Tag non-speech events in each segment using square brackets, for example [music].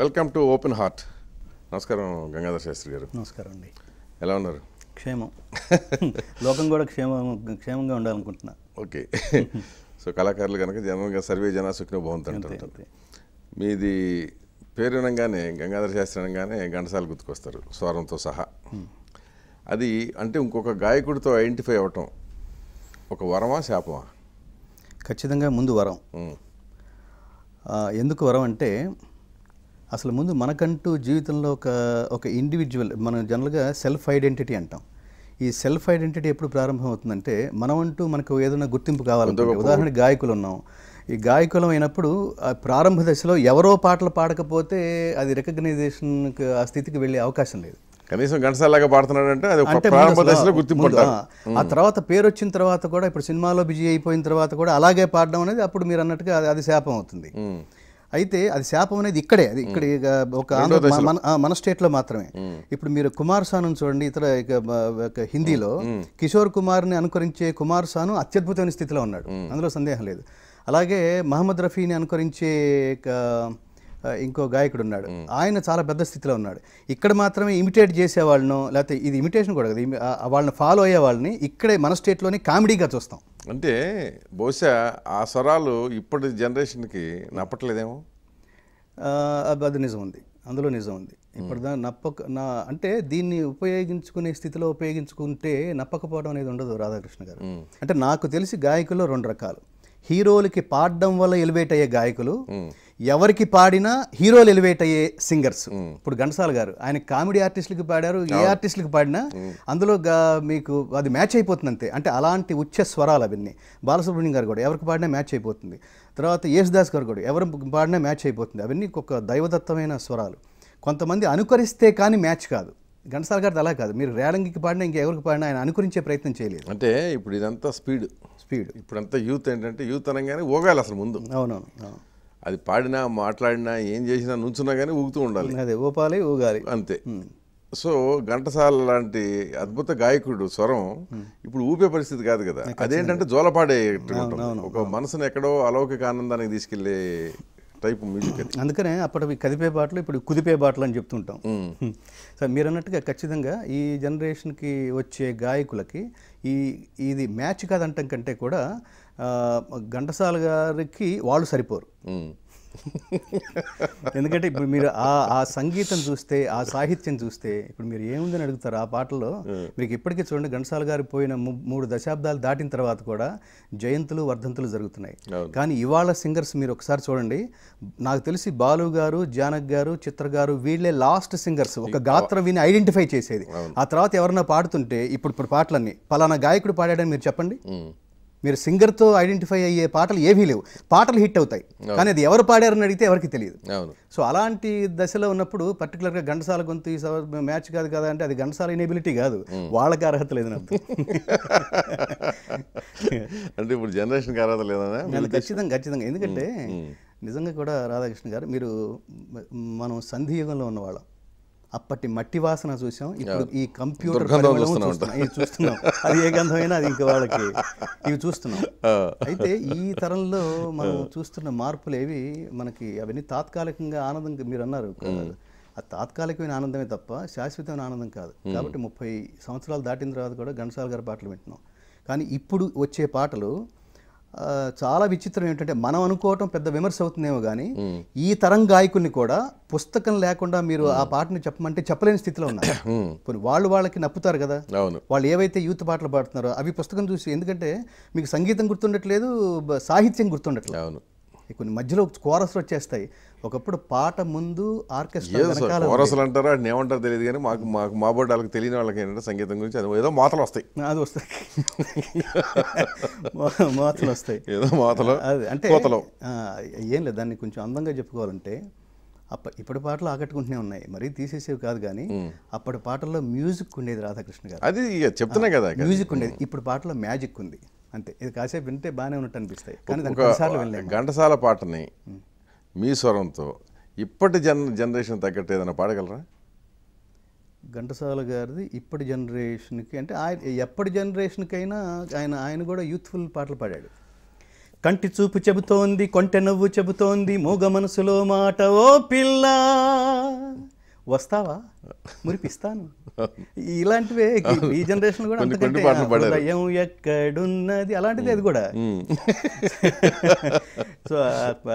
Welcome to open heart నమస్కారం గంగాధర్ శాస్త్రి గారు నమస్కారం అండి ఎలా ఉన్నారు క్షేమం [laughs] లోకం కూడా క్షేమం క్షేమంగా ఉండాలనుకుంటున్నా ఓకే [laughs] సో కళాకారులు కనుక జనంగా సర్వే జనా సుఖినో బాగుంటుంటారు మీది పేరు అనగానే గంగాధర శాస్త్రి అనగానే ఘంటసాల గుర్తుకొస్తారు స్వరంతో సహా అది అంటే ఇంకొక గాయకుడితో ఐడెంటిఫై అవ్వటం ఒక వరమా శాపమా ఖచ్చితంగా ముందు వరం ఎందుకు వరం అంటే అసలు ముందు మనకంటూ జీవితంలో ఒక ఒక ఇండివిజువల్ మనం జనరల్గా సెల్ఫ్ ఐడెంటిటీ అంటాం ఈ సెల్ఫ్ ఐడెంటిటీ ఎప్పుడు ప్రారంభం అవుతుందంటే మనమంటూ మనకు ఏదైనా గుర్తింపు కావాలంటే ఉదాహరణకి గాయకులు ఉన్నాం ఈ గాయకులం అయినప్పుడు ప్రారంభ దశలో ఎవరో పాటలు పాడకపోతే అది రికగ్నైజేషన్ ఆ స్థితికి వెళ్ళే అవకాశం లేదు కనీసం ఘంటసాలాగా పాడుతున్నాడంటే అది ప్రారంభ దశలో గుర్తింపు ఆ తర్వాత పేరు వచ్చిన తర్వాత కూడా ఇప్పుడు సినిమాలో బిజీ అయిపోయిన తర్వాత కూడా అలాగే పాడడం అనేది అప్పుడు మీరు అన్నట్టుగా అది శాపం అవుతుంది అయితే అది శాపం అనేది ఇక్కడే అది ఇక్కడ ఒక మన స్టేట్లో మాత్రమే ఇప్పుడు మీరు కుమార్ సాను చూడండి ఇతర హిందీలో కిషోర్ కుమార్ ని అనుకరించే కుమార్ సాను అత్యద్భుతమైన స్థితిలో ఉన్నాడు అందులో సందేహం లేదు అలాగే మహమ్మద్ రఫీని అనుకరించే ఇంకో గాయకుడు ఉన్నాడు ఆయన చాలా పెద్ద స్థితిలో ఉన్నాడు ఇక్కడ మాత్రమే ఇమిటేట్ చేసే వాళ్ళను లేకపోతే ఇది ఇమిటేషన్ కూడా కదా వాళ్ళని ఫాలో అయ్యే వాళ్ళని ఇక్కడే మన స్టేట్లోనే కామెడీగా చూస్తాం అంటే బహుశా ఆ స్వరాలు ఇప్పటి జనరేషన్కి నప్పట్లేదేమో అది నిజం ఉంది అందులో నిజం ఉంది ఇప్పుడు దా నప్పక నా అంటే దీన్ని ఉపయోగించుకునే స్థితిలో ఉపయోగించుకుంటే నప్పకపోవడం అనేది ఉండదు రాధాకృష్ణ గారు అంటే నాకు తెలిసి గాయకులు రెండు రకాలు హీరోలకి పాడడం వల్ల ఎలివేట్ అయ్యే గాయకులు ఎవరికి పాడినా హీరోలు ఎలివేట్ అయ్యే సింగర్స్ ఇప్పుడు ఘంటసాల గారు ఆయన కామెడీ ఆర్టిస్టులకు పాడారు ఏ ఆర్టిస్టులకు పాడినా అందులో మీకు అది మ్యాచ్ అయిపోతుంది అంతే అంటే అలాంటి ఉచ్చ స్వరాలు అవన్నీ బాలసుబ్రహ్మణ్యం గారు కూడా ఎవరికి పాడినా మ్యాచ్ అయిపోతుంది తర్వాత యేసుదాస్ గారు కూడా ఎవరు పాడినా మ్యాచ్ అయిపోతుంది అవన్నీ ఒక దైవదత్తమైన స్వరాలు కొంతమంది అనుకరిస్తే కానీ మ్యాచ్ కాదు ఘంటసాల గారిది అలా కాదు మీరు రేడంగికి పాడినా ఇంకెవరికి పాడినా ఆయన అనుకరించే ప్రయత్నం చేయలేదు అంటే ఇప్పుడు ఇదంతా స్పీడ్ స్పీడ్ ఇప్పుడంతా యూత్ ఏంటంటే యూత్ అనగానే ఓగాలి అసలు ముందు అవునవును అది పాడినా మాట్లాడినా ఏం చేసినా నుంచున్నా కానీ ఊగుతూ ఉండాలి అదే ఊపాలి ఊగాలి అంతే సో ఘంటసాల లాంటి అద్భుత గాయకుడు స్వరం ఇప్పుడు ఊపే పరిస్థితి కాదు కదా అదేంటంటే జోలపాడే ఒక మనసును ఎక్కడో అలౌకిక ఆనందానికి తీసుకెళ్లే టైప్ మ్యూజిక్ అందుకనే అప్పటి కదిపే పాటలు ఇప్పుడు కుదిపే పాటలు అని చెప్తుంటాం సార్ మీరు అన్నట్టుగా ఖచ్చితంగా ఈ జనరేషన్కి వచ్చే గాయకులకి ఈ ఇది మ్యాచ్ కాదంటం కంటే కూడా ఘంటసాల గారికి వాళ్ళు సరిపోరు ఎందుకంటే ఇప్పుడు మీరు ఆ ఆ సంగీతం చూస్తే ఆ సాహిత్యం చూస్తే ఇప్పుడు మీరు ఏముందని అడుగుతారు ఆ పాటలో మీకు ఇప్పటికీ చూడండి ఘంటసాల గారు పోయిన మూడు దశాబ్దాలు దాటిన తర్వాత కూడా జయంతులు వర్ధంతులు జరుగుతున్నాయి కానీ ఇవాళ సింగర్స్ మీరు ఒకసారి చూడండి నాకు తెలిసి బాలు గారు జానక్ గారు చిత్ర గారు వీళ్ళే లాస్ట్ సింగర్స్ ఒక గాత్రం విని ఐడెంటిఫై చేసేది ఆ తర్వాత ఎవరన్నా పాడుతుంటే ఇప్పుడు ఇప్పుడు పాటలన్నీ పలానా గాయకుడు పాడాడని మీరు చెప్పండి మీరు సింగర్తో ఐడెంటిఫై అయ్యే పాటలు ఏవీ లేవు పాటలు హిట్ అవుతాయి కానీ అది ఎవరు పాడారని అడిగితే ఎవరికి తెలియదు సో అలాంటి దశలో ఉన్నప్పుడు పర్టికులర్గా ఘంటసాల గొంతు ఈ మ్యాచ్ కాదు కదా అంటే అది ఘంటసాల ఇనేబిలిటీ కాదు వాళ్ళకి అర్హత లేదు నాకు [laughs] అంటే ఇప్పుడు జనరేషన్కి అర్హత లేదన్నా ఖచ్చితంగా ఖచ్చితంగా ఎందుకంటే నిజంగా కూడా రాధాకృష్ణ గారు మీరు మనం సంధియుగంలో ఉన్నవాళ్ళం అప్పటి మట్టి వాసన చూసాం ఇప్పుడు ఈ కంప్యూటర్ చూస్తున్నాం అది ఏ గంధమైనా అది ఇంకా వాళ్ళకి ఇవి చూస్తున్నాం అయితే ఈ తరంలో మనం చూస్తున్న మార్పులు ఏవి మనకి అవన్నీ తాత్కాలికంగా ఆనందం మీరు అన్నారు ఆ తాత్కాలికమైన ఆనందమే తప్ప శాశ్వతమైన ఆనందం కాదు కాబట్టి ముప్పై సంవత్సరాలు దాటిన తర్వాత కూడా ఘంటసాల గారి పాటలు వింటున్నాం కానీ ఇప్పుడు వచ్చే పాటలు చాలా విచిత్రం ఏంటంటే మనం అనుకోవటం పెద్ద విమర్శ అవుతుందేమో కానీ ఈ తరం గాయకుల్ని కూడా పుస్తకం లేకుండా మీరు ఆ పాటను చెప్పమంటే చెప్పలేని స్థితిలో ఉన్నారు వాళ్ళు వాళ్ళకి నప్పుతారు కదా వాళ్ళు ఏవైతే యూత్ పాటలు పాడుతున్నారో అవి పుస్తకం చూసి ఎందుకంటే మీకు సంగీతం గుర్తుండట్లేదు సాహిత్యం గుర్తుండట్లేదు కొన్ని మధ్యలో కోరసులు వచ్చేస్తాయి ఒకప్పుడు పాట ముందు ఆర్కెస్ట్రా కోరసలు అంటారా అది ఏమంటారు తెలియదు కానీ మాకు మాకు మా బోర్డు వాళ్ళకి తెలియని వాళ్ళకి ఏంటంటే సంగీతం గురించి అది ఏదో మాతలు వస్తాయి అది వస్తాయి [laughs] మాతలు వస్తాయి ఏదో మాతలు అది అంటే ఏం లేదు దాన్ని కొంచెం అందంగా చెప్పుకోవాలంటే అప్ప ఇప్పటి పాటలు ఆకట్టుకుంటూనే ఉన్నాయి మరీ తీసేసేవి కాదు కానీ అప్పటి పాటల్లో మ్యూజిక్ ఉండేది రాధాకృష్ణ గారు అది చెప్తున్నా కదా మ్యూజిక్ ఉండేది ఇప్పుడు పాటలో మ్యాజిక్ ఉంది అంతే ఇది కాసేపు వింటే బాగానే ఉన్నట్టు అనిపిస్తాయి కానీ ఘంటసాల పాటని మీ స్వరంతో ఇప్పటి జన జనరేషన్ తగ్గట్టు ఏదైనా పాడగలరా ఘంటసాల గారిది ఇప్పటి జనరేషన్కి అంటే ఆయన ఎప్పటి జనరేషన్కైనా ఆయన ఆయన కూడా యూత్ఫుల్ పాటలు పాడాడు కంటి చూపు చెబుతోంది కొంటె నవ్వు చెబుతోంది మూగ మనసులో మాట ఓ పిల్లా వస్తావా మురిపిస్తాను ఇలాంటివే ఈ జనరేషన్ కూడా ఎక్కడున్నది అలాంటిది అది కూడా [laughs] సో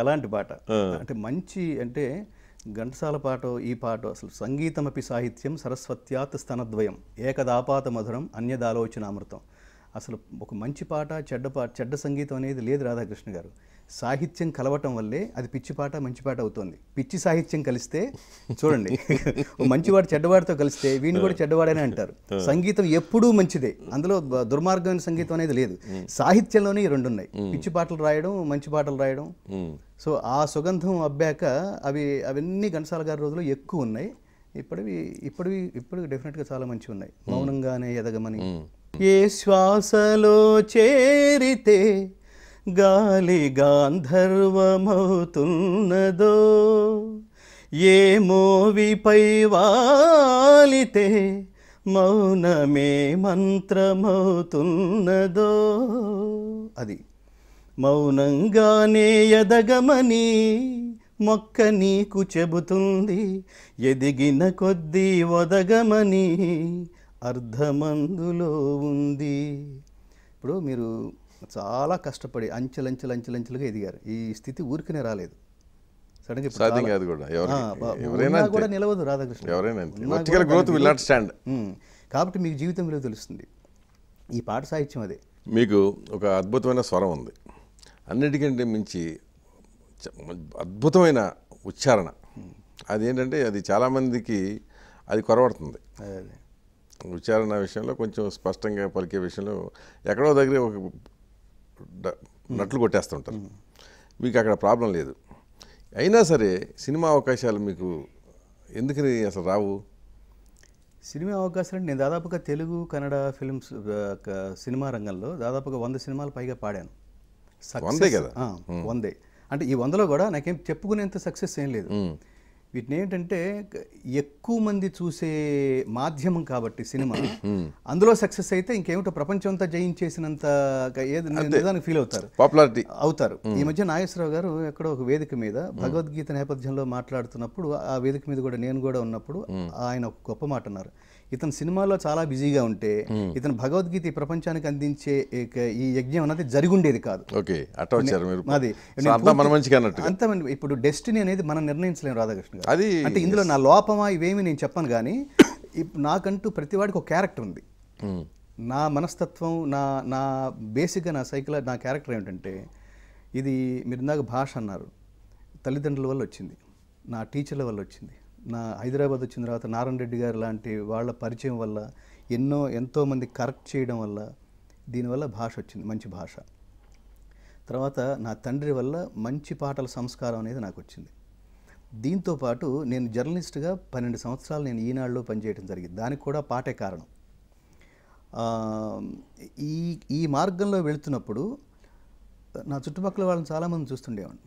అలాంటి పాట అంటే మంచి అంటే ఘంటసాల పాట ఈ పాట అసలు సంగీతమపి సాహిత్యం సరస్వత్యాత్ స్తనద్వయం ఏకదాపాత మధురం అమృతం అసలు ఒక మంచి పాట చెడ్డ పాట చెడ్డ సంగీతం అనేది లేదు రాధాకృష్ణ గారు సాహిత్యం కలవటం వల్లే అది పిచ్చి పాట మంచి పాట అవుతుంది పిచ్చి సాహిత్యం కలిస్తే చూడండి మంచివాడు చెడ్డవాడితో కలిస్తే వీడిని కూడా చెడ్డవాడని అంటారు సంగీతం ఎప్పుడూ మంచిదే అందులో దుర్మార్గమైన సంగీతం అనేది లేదు సాహిత్యంలోనే రెండు ఉన్నాయి పిచ్చి పాటలు రాయడం మంచి పాటలు రాయడం సో ఆ సుగంధం అబ్బాక అవి అవన్నీ ఘనసాల గారి రోజులు ఎక్కువ ఉన్నాయి ఇప్పటివి ఇప్పటివి ఇప్పుడు డెఫినెట్గా చాలా మంచి ఉన్నాయి మౌనంగానే ఎదగమని ఏ శ్వాసలో చేరితే గాలి గాంధర్వమవుతున్నదో ఏ మోవిపై వాలితే మౌనమే మంత్రమవుతున్నదో అది మౌనంగానే ఎదగమని మొక్క నీకు చెబుతుంది ఎదిగిన కొద్దీ వదగమని అర్ధమందులో ఉంది ఇప్పుడు మీరు చాలా కష్టపడి అంచెలంచెలు అంచెలంచెలుగా ఎదిగారు ఈ స్థితి ఊరికనే రాలేదు సాధ్యం కూడా నిలవదు రాధాకృష్ణ ఎవరైనా స్టాండ్ కాబట్టి మీకు జీవితం విలువ తెలుస్తుంది ఈ పాట సాహిత్యం అదే మీకు ఒక అద్భుతమైన స్వరం ఉంది అన్నిటికంటే మించి అద్భుతమైన ఉచ్చారణ అదేంటంటే అది చాలామందికి అది కొరవడుతుంది ఉచ్చారణ విషయంలో కొంచెం స్పష్టంగా పలికే విషయంలో ఎక్కడో దగ్గర ఒక నట్లు కొట్టేస్తుంటారు మీకు అక్కడ ప్రాబ్లం లేదు అయినా సరే సినిమా అవకాశాలు మీకు ఎందుకని అసలు రావు సినిమా అవకాశాలు నేను దాదాపుగా తెలుగు కన్నడ ఫిల్మ్స్ సినిమా రంగంలో దాదాపుగా వంద సినిమాలు పైగా పాడాను వందే కదా వందే అంటే ఈ వందలో కూడా నాకేం చెప్పుకునేంత సక్సెస్ ఏం లేదు వీటిని ఏంటంటే ఎక్కువ మంది చూసే మాధ్యమం కాబట్టి సినిమా [clears throat] అందులో సక్సెస్ అయితే ఇంకేమిటో అంతా జయించేసినంత ఫీల్ అవుతారు పాపులారిటీ అవుతారు ఈ మధ్య నాగేశ్వరరావు గారు ఎక్కడో ఒక వేదిక మీద భగవద్గీత నేపథ్యంలో మాట్లాడుతున్నప్పుడు ఆ వేదిక మీద కూడా నేను కూడా ఉన్నప్పుడు ఆయన ఒక గొప్ప మాట అన్నారు ఇతను సినిమాలో చాలా బిజీగా ఉంటే hmm. ఇతను భగవద్గీత ఈ ప్రపంచానికి అందించే ఈ యజ్ఞం అనేది జరిగి ఉండేది కాదు అంత ఇప్పుడు డెస్టినీ అనేది మనం నిర్ణయించలేము రాధాకృష్ణ గారు అది అంటే ఇందులో నా లోపమా ఇవేమి నేను చెప్పను కానీ నాకంటూ ప్రతివాడికి ఒక క్యారెక్టర్ ఉంది hmm. నా మనస్తత్వం నా నా బేసిక్గా నా సైకిల్ నా క్యారెక్టర్ ఏమిటంటే ఇది మీరు ఇందాక భాష అన్నారు తల్లిదండ్రుల వల్ల వచ్చింది నా టీచర్ల వల్ల వచ్చింది నా హైదరాబాద్ వచ్చిన తర్వాత నారాయణ రెడ్డి గారు లాంటి వాళ్ళ పరిచయం వల్ల ఎన్నో ఎంతోమంది కరెక్ట్ చేయడం వల్ల దీనివల్ల భాష వచ్చింది మంచి భాష తర్వాత నా తండ్రి వల్ల మంచి పాటల సంస్కారం అనేది నాకు వచ్చింది దీంతోపాటు నేను జర్నలిస్ట్గా పన్నెండు సంవత్సరాలు నేను ఈనాడులో పనిచేయడం జరిగింది దానికి కూడా పాటే కారణం ఈ ఈ మార్గంలో వెళుతున్నప్పుడు నా చుట్టుపక్కల వాళ్ళని చాలామంది చూస్తుండేవాడిని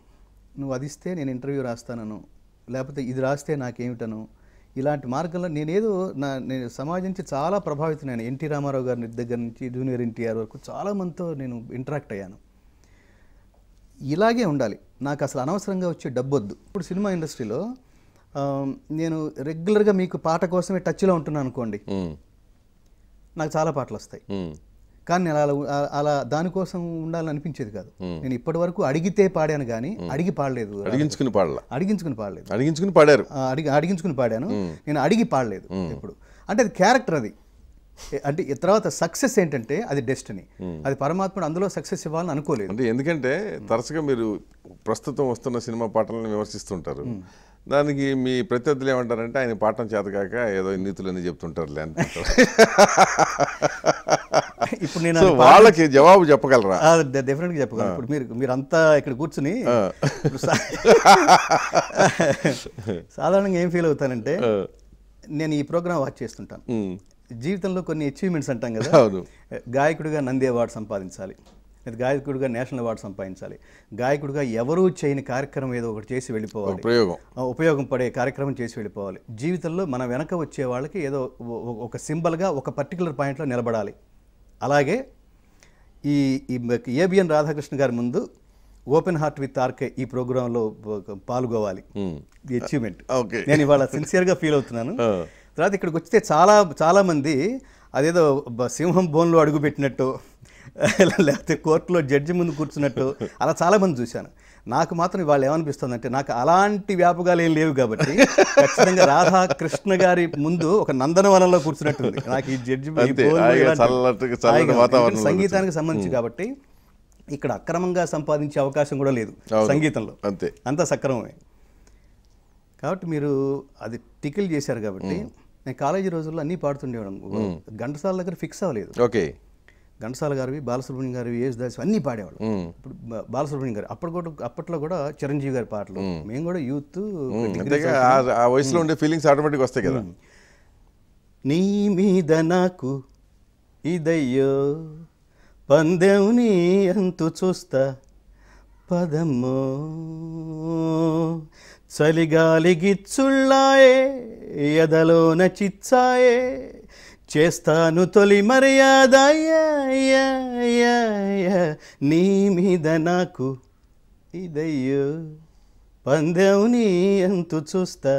నువ్వు అదిస్తే నేను ఇంటర్వ్యూ రాస్తానను లేకపోతే ఇది రాస్తే నాకేమిటను ఇలాంటి మార్గంలో నేనేదో నా నేను సమాజం నుంచి చాలా ప్రభావితమైన ఎన్టీ రామారావు గారి దగ్గర నుంచి జూనియర్ ఎన్టీఆర్ వరకు చాలామందితో నేను ఇంటరాక్ట్ అయ్యాను ఇలాగే ఉండాలి నాకు అసలు అనవసరంగా వచ్చే డబ్బొద్దు ఇప్పుడు సినిమా ఇండస్ట్రీలో నేను రెగ్యులర్గా మీకు పాట కోసమే టచ్లో ఉంటున్నాను అనుకోండి నాకు చాలా పాటలు వస్తాయి కానీ నేను అలా అలా దానికోసం ఉండాలని అనిపించేది కాదు hmm. నేను ఇప్పటి వరకు అడిగితే పాడాను కానీ hmm. అడిగి పాడలేదు అడిగించుకుని పాడలే అడిగించుకుని పాడలేదు అడిగించుకుని పాడారు అడిగి అడిగించుకుని పాడాను hmm. నేను అడిగి పాడలేదు ఇప్పుడు అంటే అది క్యారెక్టర్ అది అంటే తర్వాత సక్సెస్ ఏంటంటే అది డెస్టినీ అది పరమాత్ముడు అందులో సక్సెస్ ఇవ్వాలని అనుకోలేదు అంటే ఎందుకంటే తరచుగా మీరు ప్రస్తుతం వస్తున్న సినిమా పాటలను విమర్శిస్తుంటారు దానికి మీ ప్రత్యర్థులు ఏమంటారంటే ఆయన పాఠం చేతకాక ఏదో నీతులన్నీ చెప్తుంటారులే అనుకుంటారు ఇప్పుడు నేను వాళ్ళకి జవాబు చెప్పగలరా డెఫినెట్గా చెప్పగలరు ఇప్పుడు మీరు మీరంతా ఇక్కడ కూర్చుని సాధారణంగా ఏం ఫీల్ అవుతానంటే నేను ఈ ప్రోగ్రామ్ వాచ్ చేస్తుంటాను జీవితంలో కొన్ని అచీవ్మెంట్స్ అంటాం కదా గాయకుడిగా నంది అవార్డు సంపాదించాలి లేదా గాయకుడిగా నేషనల్ అవార్డు సంపాదించాలి గాయకుడిగా ఎవరూ చేయని కార్యక్రమం ఏదో ఒకటి చేసి వెళ్ళిపోవాలి ఉపయోగం ఉపయోగం పడే కార్యక్రమం చేసి వెళ్ళిపోవాలి జీవితంలో మన వెనక వచ్చే వాళ్ళకి ఏదో ఒక సింబల్గా ఒక పర్టికులర్ పాయింట్లో నిలబడాలి అలాగే ఈ ఏబిఎన్ రాధాకృష్ణ గారి ముందు ఓపెన్ హార్ట్ విత్ ఆర్కే ఈ ప్రోగ్రాంలో పాల్గొవాలి అచీవ్మెంట్ ఓకే నేను ఇవాళ సిన్సియర్గా ఫీల్ అవుతున్నాను తర్వాత ఇక్కడికి వచ్చితే చాలా చాలామంది అదేదో సింహం బోన్లో అడుగుపెట్టినట్టు [laughs] లేకపోతే కోర్టులో జడ్జి ముందు కూర్చున్నట్టు అలా చాలామంది చూశాను నాకు మాత్రం ఇవాళ ఏమనిపిస్తుందంటే నాకు అలాంటి వ్యాపకాలు ఏం లేవు కాబట్టి ఖచ్చితంగా రాధాకృష్ణ గారి ముందు ఒక నందనవనంలో ఉంది నాకు ఈ జడ్జి సంగీతానికి సంబంధించి కాబట్టి ఇక్కడ అక్రమంగా సంపాదించే అవకాశం కూడా లేదు సంగీతంలో అంతే అంతా సక్రమమే కాబట్టి మీరు అది టికిల్ చేశారు కాబట్టి నేను కాలేజీ రోజుల్లో అన్నీ పాడుతుండేవాడు గంటసాల దగ్గర ఫిక్స్ అవ్వలేదు ఓకే ఘంటసాల గారివి బాలసుబ్రహ్మణ్యం గారివి యేసుదాస్ అన్నీ పాడేవాళ్ళు ఇప్పుడు బాలసుబ్రహ్మణ్యం గారు అప్పటి కూడా అప్పట్లో కూడా చిరంజీవి గారి పాటలు మేము కూడా యూత్ ఆ వయసులో ఉండే ఫీలింగ్స్ ఆటోమేటిక్ వస్తాయి కదా నీ మీద నాకు ఇదయ్యో పందెవుని అంతు చూస్తా పదమ్మో చలిగాలి గిచ్చుళ్ళాయే ఎదలోన చిచ్చాయే చేస్తాను తొలి మర్యాద నీ మీద నాకు ఇదయ్యో పందెం నీ అంతు చూస్తా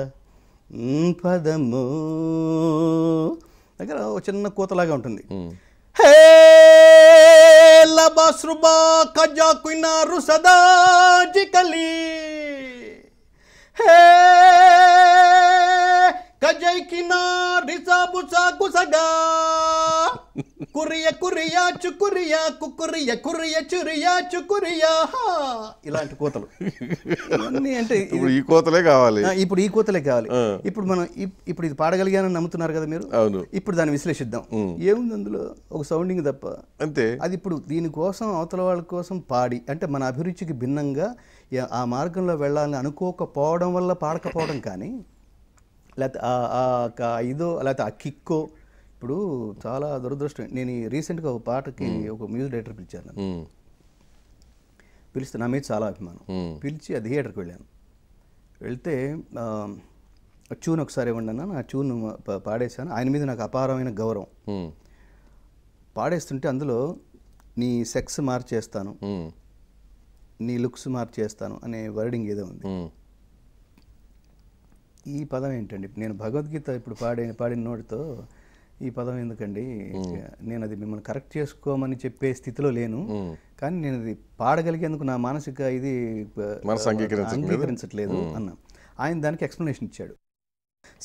పదము దగ్గర ఒక చిన్న కూతలాగా ఉంటుంది హే సదా హే Kajai ఇలాంటి కోతలు అంటే [laughs] ఇప్పుడు ఈ కోతలే కావాలి ఇప్పుడు ఈ కోతలే కావాలి ఇప్పుడు మనం ఇప్పుడు ఇది పాడగలిగానని నమ్ముతున్నారు కదా మీరు అవును ఇప్పుడు దాన్ని విశ్లేషిద్దాం ఏముంది అందులో ఒక సౌండింగ్ తప్ప అంతే అది ఇప్పుడు దీనికోసం అవతల వాళ్ళ కోసం పాడి అంటే మన అభిరుచికి భిన్నంగా ఆ మార్గంలో వెళ్ళాలని అనుకోకపోవడం వల్ల పాడకపోవడం కానీ లేకపోతే ఆ ఇదో లేకపోతే ఆ కిక్కో ఇప్పుడు చాలా దురదృష్టం నేను రీసెంట్గా ఒక పాటకి ఒక మ్యూజిక్ డైరెక్టర్ పిలిచాను పిలిస్తే నా మీద చాలా అభిమానం పిలిచి ఆ థియేటర్కి వెళ్ళాను వెళ్తే చూన్ ఒకసారి ఇవ్వండి అన్న నా ట్యూన్ పాడేశాను ఆయన మీద నాకు అపారమైన గౌరవం పాడేస్తుంటే అందులో నీ సెక్స్ మార్చేస్తాను నీ లుక్స్ మార్చేస్తాను అనే వర్డింగ్ ఏదో ఉంది ఈ పదం ఏంటండి నేను భగవద్గీత ఇప్పుడు పాడే పాడిన నోటితో ఈ పదం ఎందుకండి నేను అది మిమ్మల్ని కరెక్ట్ చేసుకోమని చెప్పే స్థితిలో లేను కానీ నేను అది పాడగలిగేందుకు నా మానసిక ఇది అంగీకరించట్లేదు అన్న ఆయన దానికి ఎక్స్ప్లెనేషన్ ఇచ్చాడు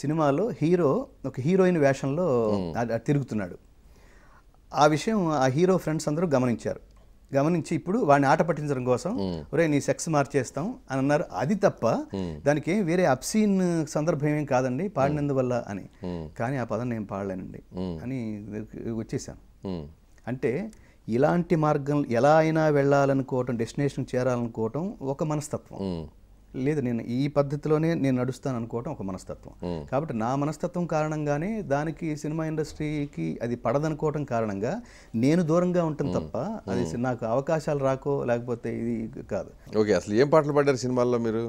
సినిమాలో హీరో ఒక హీరోయిన్ వేషంలో తిరుగుతున్నాడు ఆ విషయం ఆ హీరో ఫ్రెండ్స్ అందరూ గమనించారు గమనించి ఇప్పుడు వాడిని ఆట పట్టించడం కోసం ఒరే నీ సెక్స్ మార్చేస్తాం అని అన్నారు అది తప్ప దానికి ఏం వేరే అప్సీన్ సందర్భం ఏం కాదండి పాడినందువల్ల అని కానీ ఆ పదం నేను పాడలేనండి అని వచ్చేసాను అంటే ఇలాంటి మార్గం ఎలా అయినా వెళ్ళాలనుకోవటం డెస్టినేషన్ చేరాలనుకోవటం ఒక మనస్తత్వం లేదు నేను ఈ పద్ధతిలోనే నేను నడుస్తాను అనుకోవటం ఒక మనస్తత్వం కాబట్టి నా మనస్తత్వం కారణంగానే దానికి సినిమా ఇండస్ట్రీకి అది పడదనుకోవటం కారణంగా నేను దూరంగా ఉంటాను తప్ప అది నాకు అవకాశాలు రాకో లేకపోతే ఇది కాదు ఓకే అసలు ఏం పాటలు పాడారు సినిమాల్లో మీరు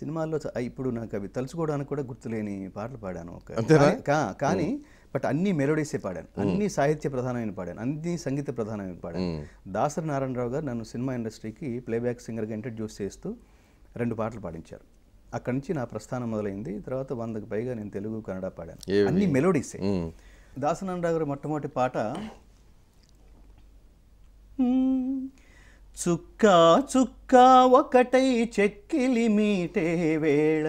సినిమాల్లో ఇప్పుడు నాకు అవి తలుచుకోవడానికి కూడా గుర్తులేని పాటలు పాడాను కానీ బట్ అన్ని మెలోడీసే పాడాను అన్ని సాహిత్య ప్రధానమైన పాడాను అన్ని సంగీత ప్రధానమైన పాడాను దాసరి నారాయణరావు గారు నన్ను సినిమా ఇండస్ట్రీకి ప్లేబ్యాక్ సింగర్గా ఇంట్రడ్యూస్ చేస్తూ రెండు పాటలు పాడించారు అక్కడి నుంచి నా ప్రస్థానం మొదలైంది తర్వాత వందకు పైగా నేను తెలుగు కన్నడ పాడాను అన్ని మెలోడీస్ దాసనారాయణ గారు మొట్టమొదటి పాట చుక్కా చుక్కా ఒకటై చెక్కిలి మీటే వేళ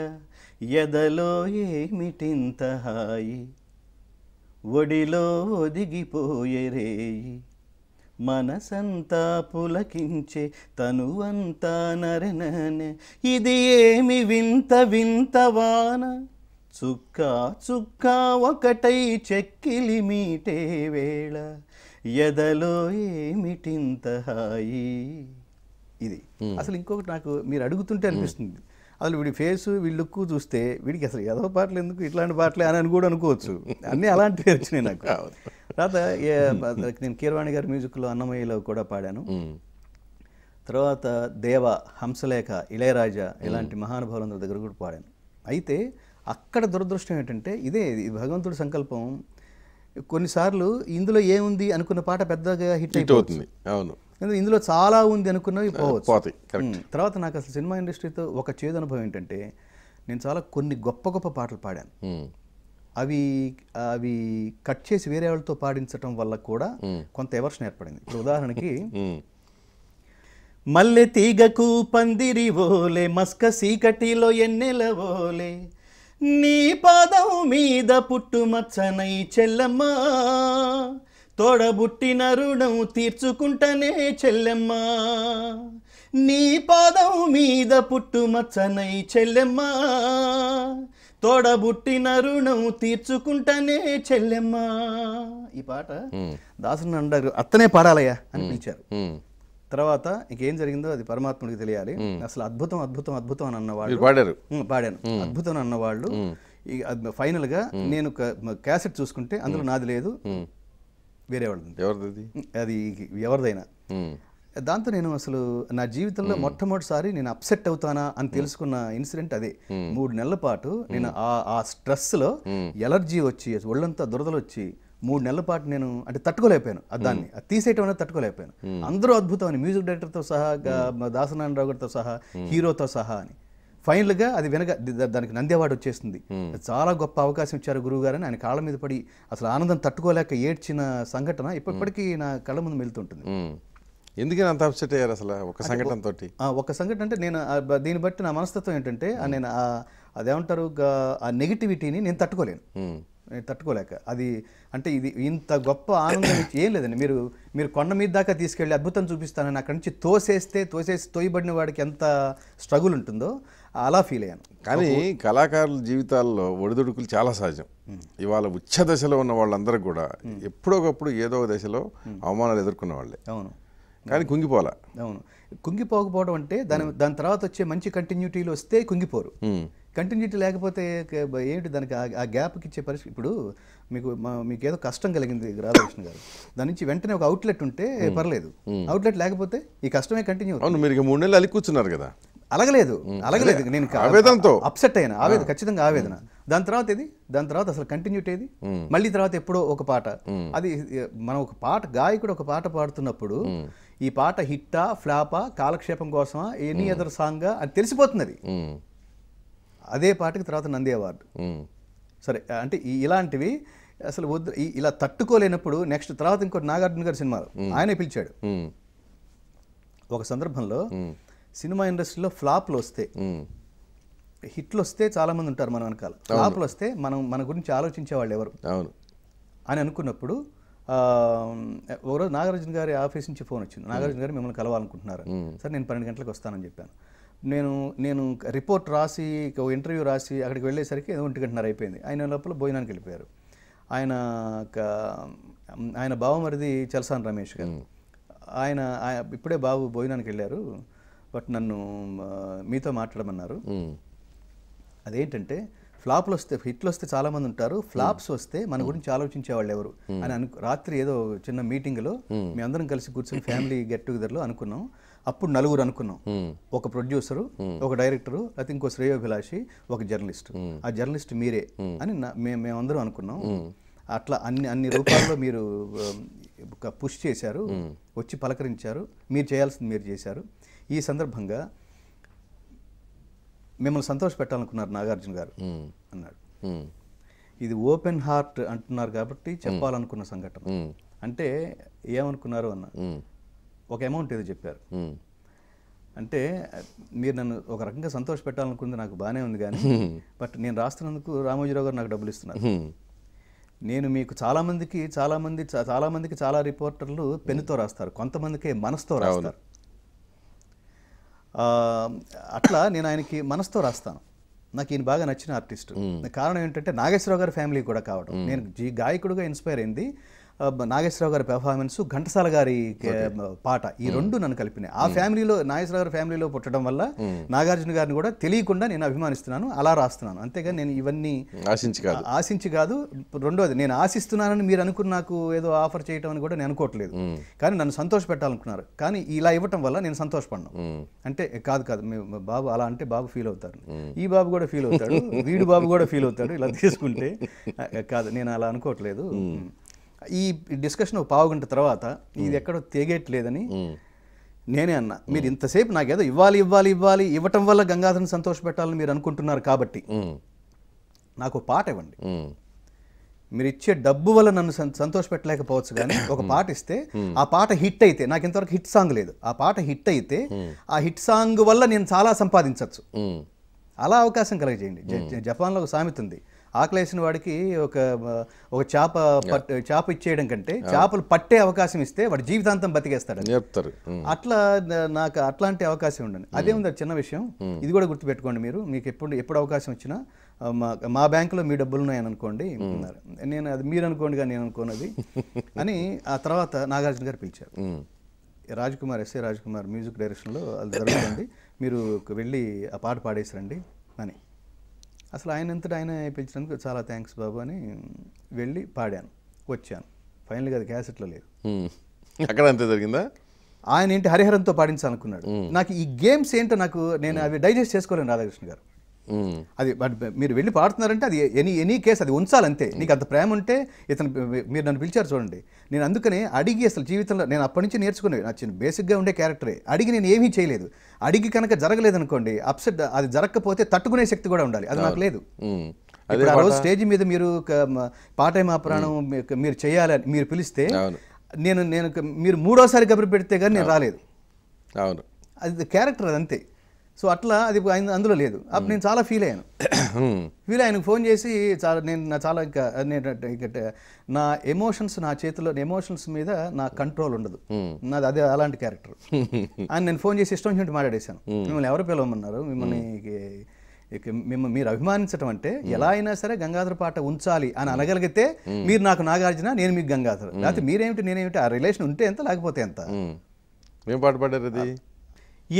ఎదలో ఏమిటింత హాయి ఒడిలో ఒదిగిపోయే రేయి మనసంతా పులకించే తనువంతా నరననే ఇది ఏమి వింత వింతవాన చుక్క చుక్క ఒకటై చెక్కిలి మీటే వేళ ఎదలో ఏమిటింత హాయి ఇది అసలు ఇంకొకటి నాకు మీరు అడుగుతుంటే అనిపిస్తుంది అసలు వీడి ఫేస్ వీళ్ళు లుక్ చూస్తే వీడికి అసలు ఏదో పాటలు ఎందుకు ఇట్లాంటి పాటలే అని కూడా అనుకోవచ్చు అన్నీ అలాంటివి వచ్చినాయి నాకు తర్వాత నేను కీరవాణి గారి మ్యూజిక్లో అన్నమయ్యలో కూడా పాడాను తర్వాత దేవ హంసలేఖ ఇళయరాజా ఇలాంటి మహానుభావులందరి దగ్గర కూడా పాడాను అయితే అక్కడ దురదృష్టం ఏంటంటే ఇదే ఇది భగవంతుడి సంకల్పం కొన్నిసార్లు ఇందులో ఏముంది అనుకున్న పాట పెద్దగా హిట్ అవుతుంది అవును ఇందులో చాలా ఉంది అనుకున్నవి పోతాయి తర్వాత నాకు అసలు సినిమా ఇండస్ట్రీతో ఒక చేదు అనుభవం ఏంటంటే నేను చాలా కొన్ని గొప్ప గొప్ప పాటలు పాడాను అవి అవి కట్ చేసి వేరే వాళ్ళతో పాడించటం వల్ల కూడా కొంత ఎవర్షన్ ఏర్పడింది ఇప్పుడు ఉదాహరణకి మల్లె తీగకు పందిరి ఓలే మస్క సీకటిలో ఎన్నెల ఓలే నీ పాదం మీద పుట్టుమచ్చనై చెల్లమ్మా తోడబుట్టిన రుణం తీర్చుకుంటనే చెల్లెమ్మ నీ పాదం మీద పుట్టు మచ్చనై చెల్లెమ్మ తోడబుట్టిన రుణం తీర్చుకుంటనే చెల్లెమ్మ ఈ పాట దాసు అండరు అత్తనే పాడాలయ్యా అనిపించారు తర్వాత ఇంకేం జరిగిందో అది పరమాత్ముడికి తెలియాలి అసలు అద్భుతం అద్భుతం అద్భుతం అని అన్నవాళ్ళు పాడారు పాడాను అద్భుతం అన్నవాళ్ళు గా నేను క్యాసెట్ చూసుకుంటే అందులో నాది లేదు వేరే వాళ్ళది ఎవరిది అది ఎవరిదైనా దాంతో నేను అసలు నా జీవితంలో మొట్టమొదటిసారి నేను అప్సెట్ అవుతానా అని తెలుసుకున్న ఇన్సిడెంట్ అదే మూడు నెలల పాటు నేను ఆ ఆ స్ట్రెస్ లో ఎలర్జీ వచ్చి ఒళ్ళంతా దురదలు వచ్చి మూడు నెలల పాటు నేను అంటే తట్టుకోలేకపోయాను దాన్ని అది తీసేయటం అనేది తట్టుకోలేకపోయాను అందరూ అద్భుతమని మ్యూజిక్ డైరెక్టర్తో సహా దాసనారాయణరావు గారితో సహా హీరోతో సహా అని ఫైనల్గా అది వెనక దానికి నంది అవార్డు వచ్చేసింది చాలా గొప్ప అవకాశం ఇచ్చారు గురువు గారని ఆయన కాళ్ళ మీద పడి అసలు ఆనందం తట్టుకోలేక ఏడ్చిన సంఘటన ఇప్పటికీ నా కళ్ళ ముందు వెళ్తుంటుంది ఎందుకని అంత అప్సెట్ అయ్యారు అసలు ఒక సంఘటన తోటి ఒక సంఘటన అంటే నేను దీన్ని బట్టి నా మనస్తత్వం ఏంటంటే నేను అదేమంటారు ఆ నెగిటివిటీని నేను తట్టుకోలేను తట్టుకోలేక అది అంటే ఇది ఇంత గొప్ప ఆనందం ఏం లేదండి మీరు మీరు కొండ మీద దాకా తీసుకెళ్ళి అద్భుతం చూపిస్తానని అక్కడి నుంచి తోసేస్తే తోసేసి తోయబడిన వాడికి ఎంత స్ట్రగుల్ ఉంటుందో అలా ఫీల్ అయ్యాను కానీ కళాకారుల జీవితాల్లో ఒడిదుడుకులు చాలా సహజం ఇవాళ ఉచ్చ దశలో ఉన్న వాళ్ళందరూ కూడా ఎప్పుడోకప్పుడు ఏదో ఒక దశలో అవమానాలు ఎదుర్కొన్న వాళ్ళే అవును కానీ కుంగిపోలా అవును కుంగిపోకపోవడం అంటే దాని దాని తర్వాత వచ్చే మంచి కంటిన్యూటీలు వస్తే కుంగిపోరు కంటిన్యూటీ లేకపోతే ఏంటి దానికి ఆ గ్యాప్కి ఇచ్చే పరిస్థితి ఇప్పుడు మీకు మీకు ఏదో కష్టం కలిగింది రాధాకృష్ణ గారు దాని నుంచి వెంటనే ఒక అవుట్లెట్ ఉంటే పర్లేదు అవుట్లెట్ లేకపోతే ఈ కష్టమే కంటిన్యూ అవును మీరు మూడు నెలలు అలిగి కూర్చున్నారు కదా అలగలేదు అలగలేదు నేను ఆవేదనతో అప్సెట్ అయినా ఆవేదన ఖచ్చితంగా ఆవేదన దాని తర్వాత ఇది దాని తర్వాత అసలు కంటిన్యూట్ ఏది మళ్ళీ తర్వాత ఎప్పుడో ఒక పాట అది మనం ఒక పాట గాయకుడు ఒక పాట పాడుతున్నప్పుడు ఈ పాట హిట్టా ఫ్లాపా కాలక్షేపం కోసమా ఎనీ అదర్ సాంగ్ అని తెలిసిపోతున్నది అదే పాటకి తర్వాత నంది అవార్డు సరే అంటే ఇలాంటివి అసలు వద్ద ఇలా తట్టుకోలేనప్పుడు నెక్స్ట్ తర్వాత ఇంకోటి నాగార్జున గారి సినిమాలు ఆయనే పిలిచాడు ఒక సందర్భంలో సినిమా ఇండస్ట్రీలో ఫ్లాప్లు వస్తే హిట్లు వస్తే చాలామంది ఉంటారు మన వెనకాల ఫ్లాప్లు వస్తే మనం మన గురించి ఆలోచించే వాళ్ళు ఎవరు అవును అని అనుకున్నప్పుడు ఒకరోజు నాగార్జున గారి ఆఫీస్ నుంచి ఫోన్ వచ్చింది నాగార్జున గారు మిమ్మల్ని కలవాలనుకుంటున్నారు సార్ నేను పన్నెండు గంటలకు వస్తానని చెప్పాను నేను నేను రిపోర్ట్ రాసి ఇంటర్వ్యూ రాసి అక్కడికి వెళ్ళేసరికి ఒంటి గంటన్నర అయిపోయింది ఆయన లోపల భోజనానికి వెళ్ళిపోయారు ఆయన ఆయన బావమరిది చలసాన్ రమేష్ గారు ఆయన ఇప్పుడే బాబు భోజనానికి వెళ్ళారు బట్ నన్ను మీతో మాట్లాడమన్నారు అదేంటంటే ఫ్లాప్లు వస్తే హిట్లు వస్తే చాలా మంది ఉంటారు ఫ్లాప్స్ వస్తే మన గురించి ఆలోచించే వాళ్ళు ఎవరు అని అను రాత్రి ఏదో చిన్న మీటింగ్లో అందరం కలిసి కూర్చొని ఫ్యామిలీ గెట్ టుగెదర్లో అనుకున్నాం అప్పుడు నలుగురు అనుకున్నాం ఒక ప్రొడ్యూసరు ఒక డైరెక్టరు అయితే ఇంకో శ్రేయోభిలాషి ఒక జర్నలిస్ట్ ఆ జర్నలిస్ట్ మీరే అని మేము మేమందరం అనుకున్నాం అట్లా అన్ని అన్ని రూపాల్లో మీరు పుష్ చేశారు వచ్చి పలకరించారు మీరు చేయాల్సింది మీరు చేశారు ఈ సందర్భంగా మిమ్మల్ని సంతోష పెట్టాలనుకున్నారు నాగార్జున గారు అన్నాడు ఇది ఓపెన్ హార్ట్ అంటున్నారు కాబట్టి చెప్పాలనుకున్న సంఘటన అంటే ఏమనుకున్నారు అన్న ఒక అమౌంట్ ఏదో చెప్పారు అంటే మీరు నన్ను ఒక రకంగా సంతోష పెట్టాలనుకుంది నాకు బాగానే ఉంది కానీ బట్ నేను రాస్తున్నందుకు రామోజీరావు గారు నాకు డబ్బులు ఇస్తున్నారు నేను మీకు చాలామందికి చాలామంది చాలామందికి చాలా రిపోర్టర్లు పెన్నుతో రాస్తారు కొంతమందికి మనసుతో రాస్తారు అట్లా నేను ఆయనకి మనసుతో రాస్తాను నాకు ఈయన బాగా నచ్చిన ఆర్టిస్ట్ కారణం ఏంటంటే నాగేశ్వరరావు గారి ఫ్యామిలీ కూడా కావడం నేను గాయకుడుగా ఇన్స్పైర్ అయింది నాగేశ్వరరావు గారి పెర్ఫార్మెన్స్ ఘంటసాల గారి పాట ఈ రెండు నన్ను కలిపినాయి ఆ ఫ్యామిలీలో నాగేశ్వరరావు గారి ఫ్యామిలీలో పుట్టడం వల్ల నాగార్జున గారిని కూడా తెలియకుండా నేను అభిమానిస్తున్నాను అలా రాస్తున్నాను అంతేగాని నేను ఇవన్నీ ఆశించి కాదు ఆశించి కాదు రెండోది నేను ఆశిస్తున్నానని మీరు అనుకున్న నాకు ఏదో ఆఫర్ చేయటం అని కూడా నేను అనుకోవట్లేదు కానీ నన్ను సంతోష పెట్టాలనుకున్నారు కానీ ఇలా ఇవ్వటం వల్ల నేను సంతోషపడ్డం అంటే కాదు కాదు బాబు అలా అంటే బాబు ఫీల్ అవుతారు ఈ బాబు కూడా ఫీల్ అవుతాడు వీడు బాబు కూడా ఫీల్ అవుతాడు ఇలా తీసుకుంటే కాదు నేను అలా అనుకోవట్లేదు ఈ డిస్కషన్ పావు గంట తర్వాత ఇది ఎక్కడో తేగేట్లేదని నేనే అన్నా మీరు ఇంతసేపు నాకేదో ఇవ్వాలి ఇవ్వాలి ఇవ్వాలి ఇవ్వటం వల్ల గంగాధరని సంతోష పెట్టాలని మీరు అనుకుంటున్నారు కాబట్టి నాకు పాట ఇవ్వండి మీరు ఇచ్చే డబ్బు వల్ల నన్ను సంతోష పెట్టలేకపోవచ్చు కానీ [coughs] ఒక పాట ఇస్తే ఆ పాట హిట్ అయితే నాకు ఇంతవరకు హిట్ సాంగ్ లేదు ఆ పాట హిట్ అయితే ఆ హిట్ సాంగ్ వల్ల నేను చాలా సంపాదించవచ్చు అలా అవకాశం కలగజేయండి జపాన్లో ఒక సామెత ఉంది ఆకలేసిన వాడికి ఒక ఒక చేప చేప ఇచ్చేయడం కంటే చేపలు పట్టే అవకాశం ఇస్తే వాడు జీవితాంతం బతికేస్తాడు చెప్తారు అట్లా నాకు అట్లాంటి అవకాశం ఉండండి అదే ఉంది చిన్న విషయం ఇది కూడా గుర్తుపెట్టుకోండి మీరు మీకు ఎప్పుడు ఎప్పుడు అవకాశం వచ్చినా మా బ్యాంకులో మీ డబ్బులు ఉన్నాయని అనుకోండి నేను అది మీరు అనుకోండి కానీ నేను అనుకోనది [laughs] అని ఆ తర్వాత నాగార్జున గారు పిలిచారు రాజ్ కుమార్ ఎస్ఏ రాజ్ కుమార్ మ్యూజిక్ డైరెక్షన్లో అది జరుగుతుంది మీరు వెళ్ళి ఆ పాట పాడేసిరండి అని అసలు ఆయన ఎంతటి ఆయన పెంచినందుకు చాలా థ్యాంక్స్ బాబు అని వెళ్ళి పాడాను వచ్చాను ఫైనల్గా అది క్యాసెట్లో లేదు అక్కడ అంతే జరిగిందా ఆయన ఏంటి హరిహరంతో పాడించాలనుకున్నాడు నాకు ఈ గేమ్స్ ఏంటో నాకు నేను అవి డైజెస్ట్ చేసుకోలేను రాధాకృష్ణ గారు అది మీరు వెళ్ళి పాడుతున్నారంటే అది ఎనీ ఎనీ కేసు అది ఉంచాలంతే నీకు అంత ప్రేమ ఉంటే ఇతను మీరు నన్ను పిలిచారు చూడండి నేను అందుకనే అడిగి అసలు జీవితంలో నేను అప్పటి నుంచి నేర్చుకునేవి నా చిన్న బేసిక్గా ఉండే క్యారెక్టరే అడిగి నేను ఏమీ చేయలేదు అడిగి కనుక జరగలేదనుకోండి అప్సెట్ అది జరగకపోతే తట్టుకునే శక్తి కూడా ఉండాలి అది నాకు లేదు ఆ రోజు స్టేజ్ మీద మీరు పాటే మా ప్రాణం మీరు చేయాలని మీరు పిలిస్తే నేను నేను మీరు మూడోసారి కబురు పెడితే కానీ నేను రాలేదు అవును అది క్యారెక్టర్ అంతే సో అట్లా అది ఆయన అందులో లేదు అప్పుడు నేను చాలా ఫీల్ అయ్యాను [coughs] ఫీల్ ఆయనకు ఫోన్ చేసి చాలా నేను నా చాలా ఇంకా నేను నా ఎమోషన్స్ నా చేతిలో ఎమోషన్స్ మీద నా కంట్రోల్ ఉండదు నాది అదే అలాంటి క్యారెక్టర్ [laughs] అని నేను ఫోన్ చేసి ఇష్టం వచ్చినట్టు మాట్లాడేశాను మిమ్మల్ని ఎవరు పిలవమన్నారు మిమ్మల్ని మిమ్మల్ని మీరు అభిమానించడం అంటే ఎలా అయినా సరే గంగాధర పాట ఉంచాలి అని అనగలిగితే మీరు నాకు నాగార్జున నేను మీకు గంగాధర్ లేకపోతే మీరేమిటి నేనేమిటి ఆ రిలేషన్ ఉంటే ఎంత లేకపోతే ఎంత ఏం పాట పాడారు అది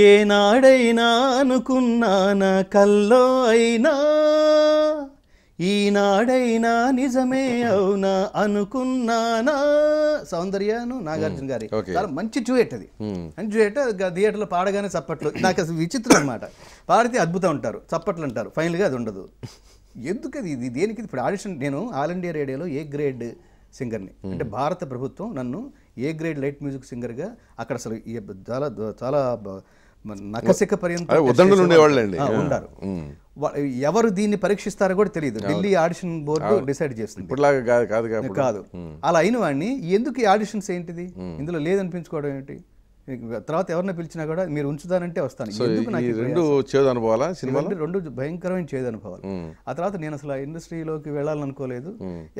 ఏనాడైనా అనుకున్నా నా కల్లో అయినా ఈనాడైనా నిజమే అవునా అనుకున్నానా సౌందర్యను నాగార్జున గారి చాలా మంచి జ్యూయట్ అది మంచి జ్యూయట్ థియేటర్లో పాడగానే చప్పట్లు నాకు అసలు విచిత్రం అనమాట పాడితే అద్భుతం ఉంటారు చప్పట్లు అంటారు ఫైనల్గా అది ఉండదు అది ఇది దేనికి ఇప్పుడు ఆడిషన్ నేను ఆల్ ఇండియా రేడియోలో ఏ గ్రేడ్ సింగర్ని అంటే భారత ప్రభుత్వం నన్ను ఏ గ్రేడ్ లైట్ మ్యూజిక్ సింగర్గా అక్కడ అసలు చాలా చాలా నకసిక పర్యంతం ఉదండలు ఉండేవాళ్ళండి ఎవరు దీన్ని పరీక్షిస్తారో కూడా తెలియదు ఢిల్లీ ఆడిషన్ బోర్డు డిసైడ్ చేస్తుంది కాదు కాదు అలా అయిన వాడిని ఎందుకు ఈ ఆడిషన్స్ ఏంటిది ఇందులో లేదనిపించుకోవడం ఏంటి తర్వాత ఎవరిని పిలిచినా కూడా మీరు ఉంచుతానంటే వస్తాను రెండు చేదు అనుభవాలా సినిమా రెండు భయంకరమైన చేదు అనుభవాలు ఆ తర్వాత నేను అసలు ఇండస్ట్రీలోకి వెళ్ళాలనుకోలేదు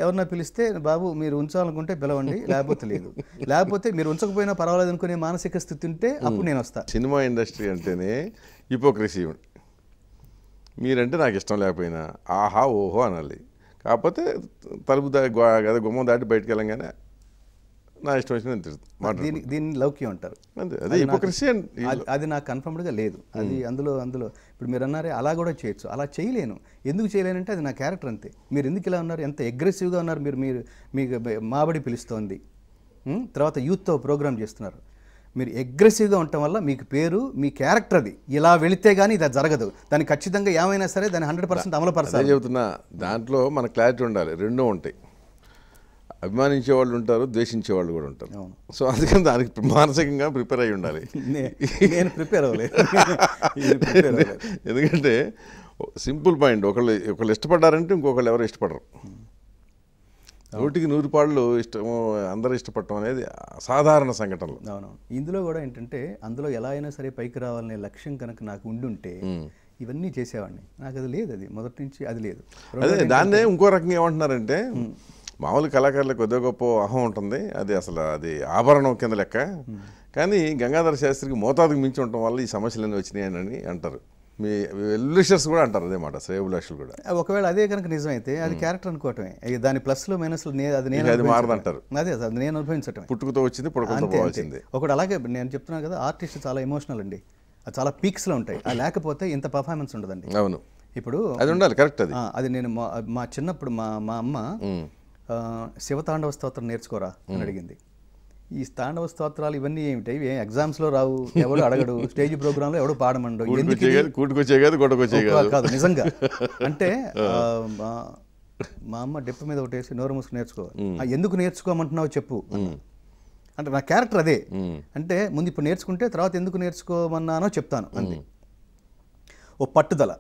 ఎవరినైనా పిలిస్తే బాబు మీరు ఉంచాలనుకుంటే పిలవండి లేకపోతే లేదు లేకపోతే మీరు ఉంచకపోయినా పర్వాలేదు అనుకునే మానసిక స్థితి ఉంటే అప్పుడు నేను వస్తాను సినిమా ఇండస్ట్రీ అంటేనే హిపోక్రసీ మీరంటే నాకు ఇష్టం లేకపోయినా ఆహా ఓహో అనాలి కాకపోతే తలుపు దా గుమ్మం దాటి బయటకు వెళ్ళంగానే నా ఇష్టం వచ్చిందని దీని దీన్ని లౌక్యం అంటారు అది నాకు కన్ఫర్మ్డ్గా లేదు అది అందులో అందులో ఇప్పుడు మీరు అన్నారే అలా కూడా చేయొచ్చు అలా చేయలేను ఎందుకు చేయలేనంటే అది నా క్యారెక్టర్ అంతే మీరు ఎందుకు ఇలా ఉన్నారు ఎంత అగ్రెసివ్గా ఉన్నారు మీరు మీరు మీకు మాబడి పిలుస్తోంది తర్వాత యూత్తో ప్రోగ్రామ్ చేస్తున్నారు మీరు అగ్రెసివ్గా ఉండటం వల్ల మీకు పేరు మీ క్యారెక్టర్ అది ఇలా వెళితే కానీ ఇది జరగదు దాన్ని ఖచ్చితంగా ఏమైనా సరే దాన్ని హండ్రెడ్ పర్సెంట్ అమలు పర్సెంట్ చెబుతున్నా దాంట్లో మన క్లారిటీ ఉండాలి రెండూ ఉంటాయి అభిమానించే వాళ్ళు ఉంటారు ద్వేషించే వాళ్ళు కూడా ఉంటారు సో అందుకని దానికి మానసికంగా ప్రిపేర్ అయి ఉండాలి నేను ప్రిపేర్ అవ్వలేదు ఎందుకంటే సింపుల్ పాయింట్ ఒకళ్ళు ఒకళ్ళు ఇష్టపడ్డారంటే ఇంకొకళ్ళు ఎవరు ఇష్టపడరు నూటికి నూరు పాళ్ళు ఇష్టము అందరూ ఇష్టపడటం అనేది సాధారణ సంఘటనలు అవునవును ఇందులో కూడా ఏంటంటే అందులో ఎలా అయినా సరే పైకి రావాలనే లక్ష్యం కనుక నాకు ఉండుంటే ఇవన్నీ చేసేవాడిని నాకు అది లేదు అది మొదటి నుంచి అది లేదు అదే దాన్నే ఇంకో రకంగా ఏమంటున్నారంటే మామూలు కళాకారులకు కొద్ది గొప్ప అహం ఉంటుంది అది అసలు అది ఆభరణం కింద లెక్క కానీ గంగాధర శాస్త్రికి మోతాదుకు మించి ఉండటం వల్ల ఈ సమస్యలు అన్నీ వచ్చినాయని అంటారు మీ వెల్లుషర్స్ కూడా అంటారు అదే మాట శ్రేవులక్షలు కూడా ఒకవేళ అదే కనుక నిజమైతే అది క్యారెక్టర్ అనుకోవటమే దాని ప్లస్లు మైనస్లు అది నేను అది మారదంటారు అదే అది నేను అనుభవించటం పుట్టుకతో వచ్చింది పుట్టుకతో వచ్చింది ఒకటి అలాగే నేను చెప్తున్నాను కదా ఆర్టిస్ట్ చాలా ఎమోషనల్ అండి అది చాలా పీక్స్లో ఉంటాయి అది లేకపోతే ఇంత పర్ఫార్మెన్స్ ఉండదండి అవును ఇప్పుడు అది ఉండాలి కరెక్ట్ అది అది నేను మా చిన్నప్పుడు మా మా అమ్మ శివతాండవ స్తోత్రం నేర్చుకోరా అని అడిగింది ఈ తాండవ స్తోత్రాలు ఇవన్నీ ఏమిటి ఇవి ఎగ్జామ్స్ లో రావు ఎవరు అడగడు [laughs] స్టేజ్ ప్రోగ్రామ్ లో ఎవడు పాడమండు కాదు నిజంగా [laughs] అంటే మా అమ్మ డెప్పు మీద ఒకటి వేసి నోరు మూసుకు నేర్చుకో ఎందుకు నేర్చుకోమంటున్నావు చెప్పు అంటే నా క్యారెక్టర్ అదే అంటే ముందు ఇప్పుడు నేర్చుకుంటే తర్వాత ఎందుకు నేర్చుకోమన్నానో చెప్తాను అంతే ఓ పట్టుదల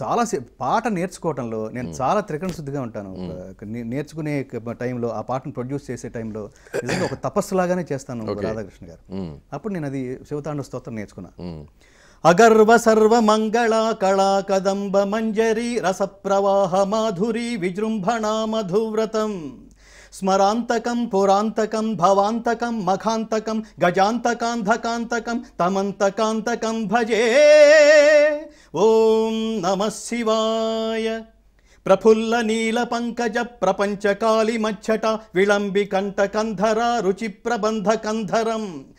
చాలా పాట నేర్చుకోవటంలో నేను చాలా త్రికరణ శుద్ధిగా ఉంటాను నేర్చుకునే టైంలో ఆ పాటను ప్రొడ్యూస్ చేసే టైంలో నిజంగా ఒక తపస్సు లాగానే చేస్తాను రాధాకృష్ణ గారు అప్పుడు నేను అది శివతాండ స్తోత్రం నేర్చుకున్నాను అగర్వ సర్వ మంగళ కళా కదంబ మంజరి రసప్రవాహ మాధురి విజృంభణ మధువ్రతం स्मरान्तकं पुरान्तकं भवान्तकं मखान्तकं गजान्तकान्धकान्तकं तमन्तकान्तकं भजे ॐ नमः शिवाय प्रफुल्लनीलपङ्कज प्रपञ्चकालिमच्छटा विलम्बिकण्ठकन्धरा मच्छटा रुचिप्रबन्धकन्धरम्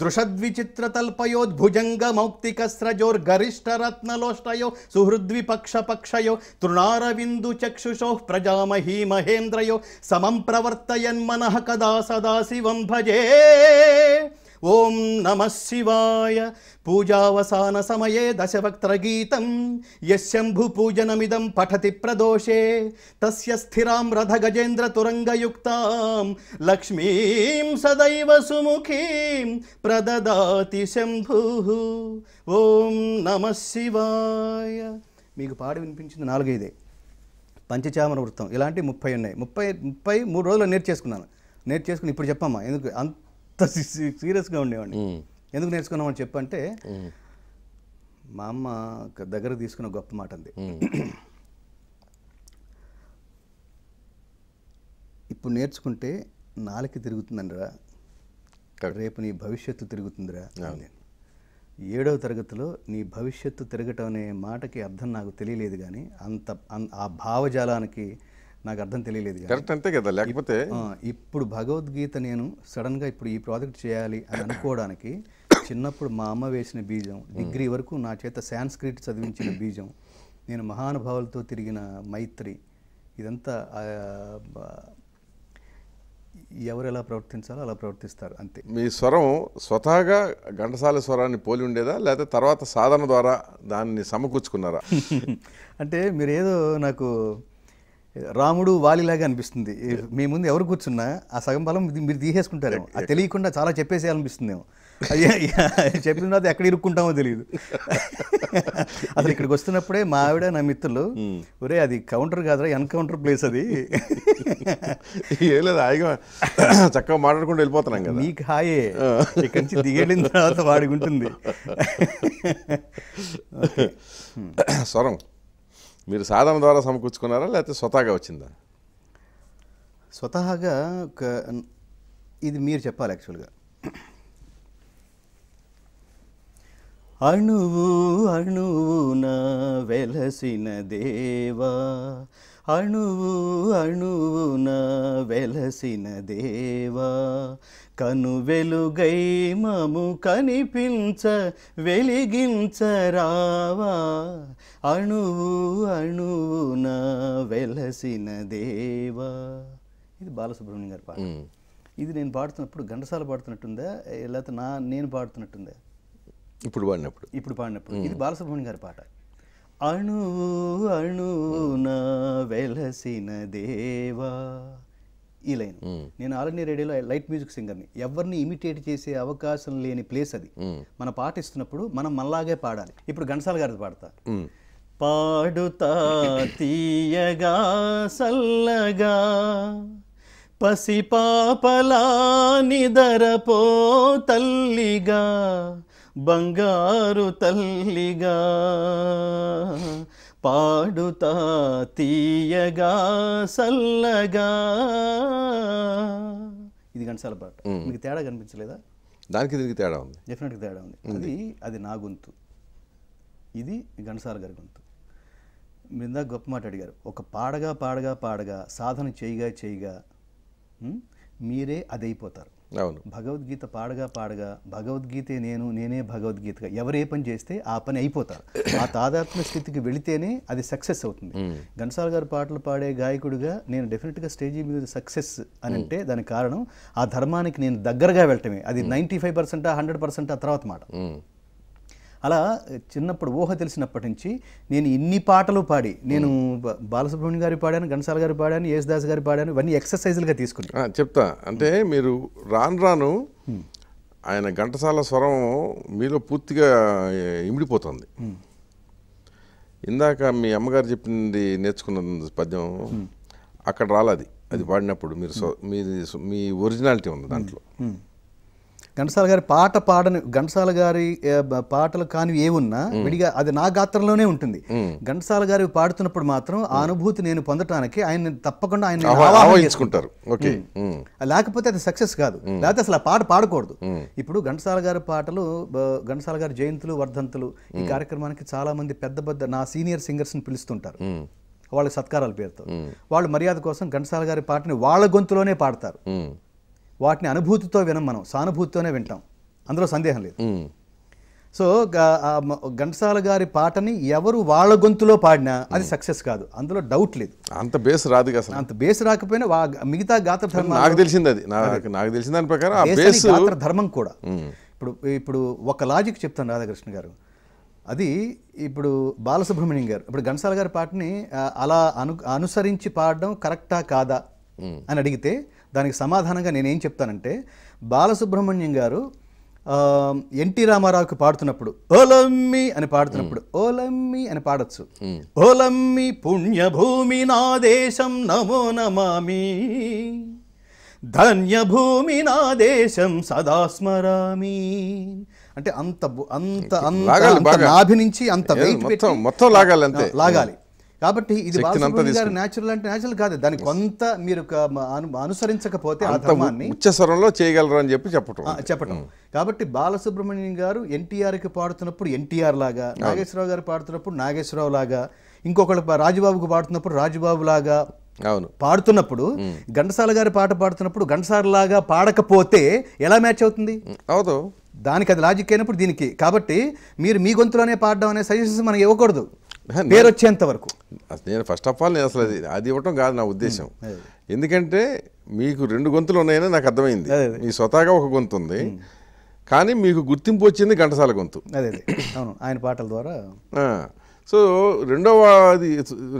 दृषद्विचित्रतल्पयोद्भुजङ्गमौक्तिकस्रजोर्गरिष्ठरत्नलोष्टयो सुहृद्विपक्षपक्षयो तृणारविन्दुचक्षुषोः प्रजामहीमहेन्द्रयो समं प्रवर्तयन्मनः कदा सदा शिवं भजे ఓం నమ శివాయ పూజావసాన సమయే దశవక్త్రగీతం యశంభు పూజనమిదం పఠతి ప్రదోషే తస్య స్థిరాం రథ గజేంద్ర తురంగయుక్తాం లక్ష్మీం సదైవ సుముఖీం ప్రదదాతి శంభు ఓం నమ శివాయ మీకు పాడి వినిపించింది నాలుగైదే పంచచామర వృత్తం ఇలాంటి ముప్పై ఉన్నాయి ముప్పై ముప్పై మూడు రోజులు నేర్చేసుకున్నాను నేర్చేసుకుని ఇప్పుడు చెప్పమ్మా ఎందుకు అంత అంత సీరియస్గా ఉండేవాడిని ఎందుకు నేర్చుకున్నామని చెప్పంటే మా అమ్మ దగ్గర తీసుకున్న గొప్ప మాట అంది ఇప్పుడు నేర్చుకుంటే నాలుక తిరుగుతుందండిరా రేపు నీ భవిష్యత్తు తిరుగుతుందిరా ఏడవ తరగతిలో నీ భవిష్యత్తు తిరగటం అనే మాటకి అర్థం నాకు తెలియలేదు కానీ అంత ఆ భావజాలానికి నాకు అర్థం తెలియలేదు కరెక్ట్ అంతే కదా లేకపోతే ఇప్పుడు భగవద్గీత నేను సడన్గా ఇప్పుడు ఈ ప్రాజెక్ట్ చేయాలి అని అనుకోవడానికి చిన్నప్పుడు మా అమ్మ వేసిన బీజం డిగ్రీ hmm. వరకు నా చేత సాంస్క్రిట్ చదివించిన బీజం నేను మహానుభావులతో తిరిగిన మైత్రి ఇదంతా ఎవరు ఎలా ప్రవర్తించాలో అలా ప్రవర్తిస్తారు అంతే మీ స్వరం స్వతహాగా ఘంటసాల స్వరాన్ని పోలి ఉండేదా లేకపోతే తర్వాత సాధన ద్వారా దాన్ని సమకూర్చుకున్నారా [laughs] అంటే మీరేదో నాకు రాముడు వాలిలాగా అనిపిస్తుంది మీ ముందు ఎవరు కూర్చున్నా ఆ సగం బలం మీరు తీసేసుకుంటారు అది తెలియకుండా చాలా చెప్పేసేయాలనిపిస్తుందేమో చెప్పిన తర్వాత ఎక్కడ ఇరుక్కుంటామో తెలియదు అసలు ఇక్కడికి వస్తున్నప్పుడే మా ఆవిడ నా మిత్రులు hmm. ఒరే అది కౌంటర్ కాదురా ఎన్కౌంటర్ ప్లేస్ అది ఏం లేదు హాయిగా చక్కగా మాట్లాడుకుంటూ వెళ్ళిపోతున్నాం కదా నీకు హాయే ఇక్కడి నుంచి దిగేళ్ళిన తర్వాత వాడికి ఉంటుంది [laughs] స్వరం మీరు సాధన ద్వారా సమకూర్చుకున్నారా లేకపోతే స్వతహాగా వచ్చిందా స్వతహాగా ఒక ఇది మీరు చెప్పాలి యాక్చువల్గా అణువు నా వెలసిన దేవా అణువు నా వెలసిన దేవా కను వెలుగై మము కనిపించ వెలిగించరావా అణువు నా వెలసిన దేవా ఇది బాలసుబ్రహ్మణ్యం గారి పాట ఇది నేను పాడుతున్నప్పుడు ఘంటసాల పాడుతున్నట్టుందా లేకపోతే నా నేను పాడుతున్నట్టుందా ఇప్పుడు పాడినప్పుడు ఇప్పుడు పాడినప్పుడు ఇది బాలసుబ్రహ్మణ్యం గారి పాట అణువు నా వెలసిన దేవా ఈ లైన్ నేను ఆల్ ఇండియా రేడియోలో లైట్ మ్యూజిక్ సింగర్ని ఎవరిని ఇమిటేట్ చేసే అవకాశం లేని ప్లేస్ అది మన పాట ఇస్తున్నప్పుడు మనం మనలాగే పాడాలి ఇప్పుడు ఘంటసాల గారిది పాడతా పాడుతా [coughs] తీయగా సల్లగా పసిపాపలా నిదరపో తల్లిగా బంగారు తల్లిగా పాడుతా తీయగా సల్లగా ఇది ఘంటసాల పాట మీకు తేడా కనిపించలేదా దానికి దీనికి తేడా ఉంది డెఫినెట్గా తేడా ఉంది అది అది నా గొంతు ఇది ఘంటసాల గారి గొంతు మీరు గొప్ప మాట అడిగారు ఒక పాడగా పాడగా పాడగా సాధన చేయగా చేయగా మీరే అదైపోతారు అవును భగవద్గీత పాడగా పాడగా భగవద్గీతే నేను నేనే భగవద్గీతగా ఎవరే పని చేస్తే ఆ పని అయిపోతారు ఆ తాదాత్మ్య స్థితికి వెళితేనే అది సక్సెస్ అవుతుంది ఘన్సాల్ గారు పాటలు పాడే గాయకుడిగా నేను డెఫినెట్గా స్టేజీ మీద సక్సెస్ అని అంటే దానికి కారణం ఆ ధర్మానికి నేను దగ్గరగా వెళ్ళటమే అది నైంటీ ఫైవ్ పర్సెంటా హండ్రెడ్ పర్సెంట్ ఆ తర్వాత మాట అలా చిన్నప్పుడు ఊహ తెలిసినప్పటి నుంచి నేను ఇన్ని పాటలు పాడి నేను బాలసుబ్రహ్మణ్యం గారి పాడాను ఘనసాల గారి పాడాను యేసుదాస్ గారి పాడాను ఇవన్నీ ఎక్సర్సైజులుగా తీసుకుని చెప్తా అంటే మీరు రాను రాను ఆయన ఘంటసాల స్వరం మీలో పూర్తిగా ఇమిడిపోతుంది ఇందాక మీ అమ్మగారు చెప్పింది నేర్చుకున్న పద్యం అక్కడ రాలది అది పాడినప్పుడు మీరు మీ ఒరిజినాలిటీ ఉంది దాంట్లో ఘంటసాల గారి పాట పాడని ఘంటసాల గారి పాటలు కానివి ఏమున్నా విడిగా అది నా గాత్రంలోనే ఉంటుంది ఘంటసాల గారి పాడుతున్నప్పుడు మాత్రం ఆ అనుభూతి నేను పొందటానికి ఆయన తప్పకుండా ఆయన లేకపోతే అది సక్సెస్ కాదు లేకపోతే అసలు ఆ పాట పాడకూడదు ఇప్పుడు ఘంటసాల గారి పాటలు ఘంటసాల గారి జయంతులు వర్ధంతులు ఈ కార్యక్రమానికి చాలా మంది పెద్ద పెద్ద నా సీనియర్ సింగర్స్ ని పిలుస్తుంటారు వాళ్ళకి సత్కారాల పేరుతో వాళ్ళు మర్యాద కోసం ఘంటసాల గారి పాటని వాళ్ళ గొంతులోనే పాడతారు వాటిని అనుభూతితో వినం మనం సానుభూతితోనే వింటాం అందులో సందేహం లేదు సో ఘంటసాల గారి పాటని ఎవరు వాళ్ళ గొంతులో పాడినా అది సక్సెస్ కాదు అందులో డౌట్ లేదు అంత బేస్ రాదు కదా అంత బేస్ రాకపోయినా మిగతా గాత్ర ధర్మం నాకు తెలిసింది అది నాకు తెలిసిన దాని ప్రకారం గాత్ర ధర్మం కూడా ఇప్పుడు ఇప్పుడు ఒక లాజిక్ చెప్తాను రాధాకృష్ణ గారు అది ఇప్పుడు బాలసుబ్రహ్మణ్యం గారు ఇప్పుడు ఘంటసాల గారి పాటని అలా అను అనుసరించి పాడడం కరెక్టా కాదా అని అడిగితే దానికి సమాధానంగా నేనేం చెప్తానంటే బాలసుబ్రహ్మణ్యం గారు ఎన్టీ రామారావుకి పాడుతున్నప్పుడు ఓలమ్మి అని పాడుతున్నప్పుడు ఓలమ్మి అని పాడచ్చు ఓలమ్మి పుణ్యభూమి నా దేశం నమో నమామి ధన్యభూమి నా దేశం స్మరామి అంటే అంత అంత అంత నాభి నుంచి అంత మొత్తం మొత్తం లాగాలి అంతే లాగాలి కాబట్టి ఇది గారు న్యాచురల్ అంటే న్యాచురల్ కాదు దాని కొంత మీరు అనుసరించకపోతే ఆ ధర్మాన్ని ఉచ్చస్వరంలో చేయగలరు అని చెప్పి చెప్పటం చెప్పటం కాబట్టి బాలసుబ్రహ్మణ్యం గారు ఎన్టీఆర్కి పాడుతున్నప్పుడు ఎన్టీఆర్ లాగా నాగేశ్వరరావు గారు పాడుతున్నప్పుడు నాగేశ్వరరావు లాగా ఇంకొకళ్ళు రాజుబాబుకు పాడుతున్నప్పుడు రాజుబాబు లాగా అవును పాడుతున్నప్పుడు ఘంటసాల గారి పాట పాడుతున్నప్పుడు ఘంటసాల లాగా పాడకపోతే ఎలా మ్యాచ్ అవుతుంది అవుతావు దానికి అది లాజిక్ అయినప్పుడు దీనికి కాబట్టి మీరు మీ గొంతులోనే పాడడం అనే సజెషన్స్ మనం ఇవ్వకూడదు పేరు వచ్చేంత వరకు నేను ఫస్ట్ ఆఫ్ ఆల్ నేను అసలు అది అది ఇవ్వటం కాదు నా ఉద్దేశం ఎందుకంటే మీకు రెండు గొంతులు ఉన్నాయని నాకు అర్థమైంది మీ స్వతహాగా ఒక గొంతు ఉంది కానీ మీకు గుర్తింపు వచ్చింది ఘంటసాల గొంతు అదే అవును ఆయన పాటల ద్వారా సో రెండవ అది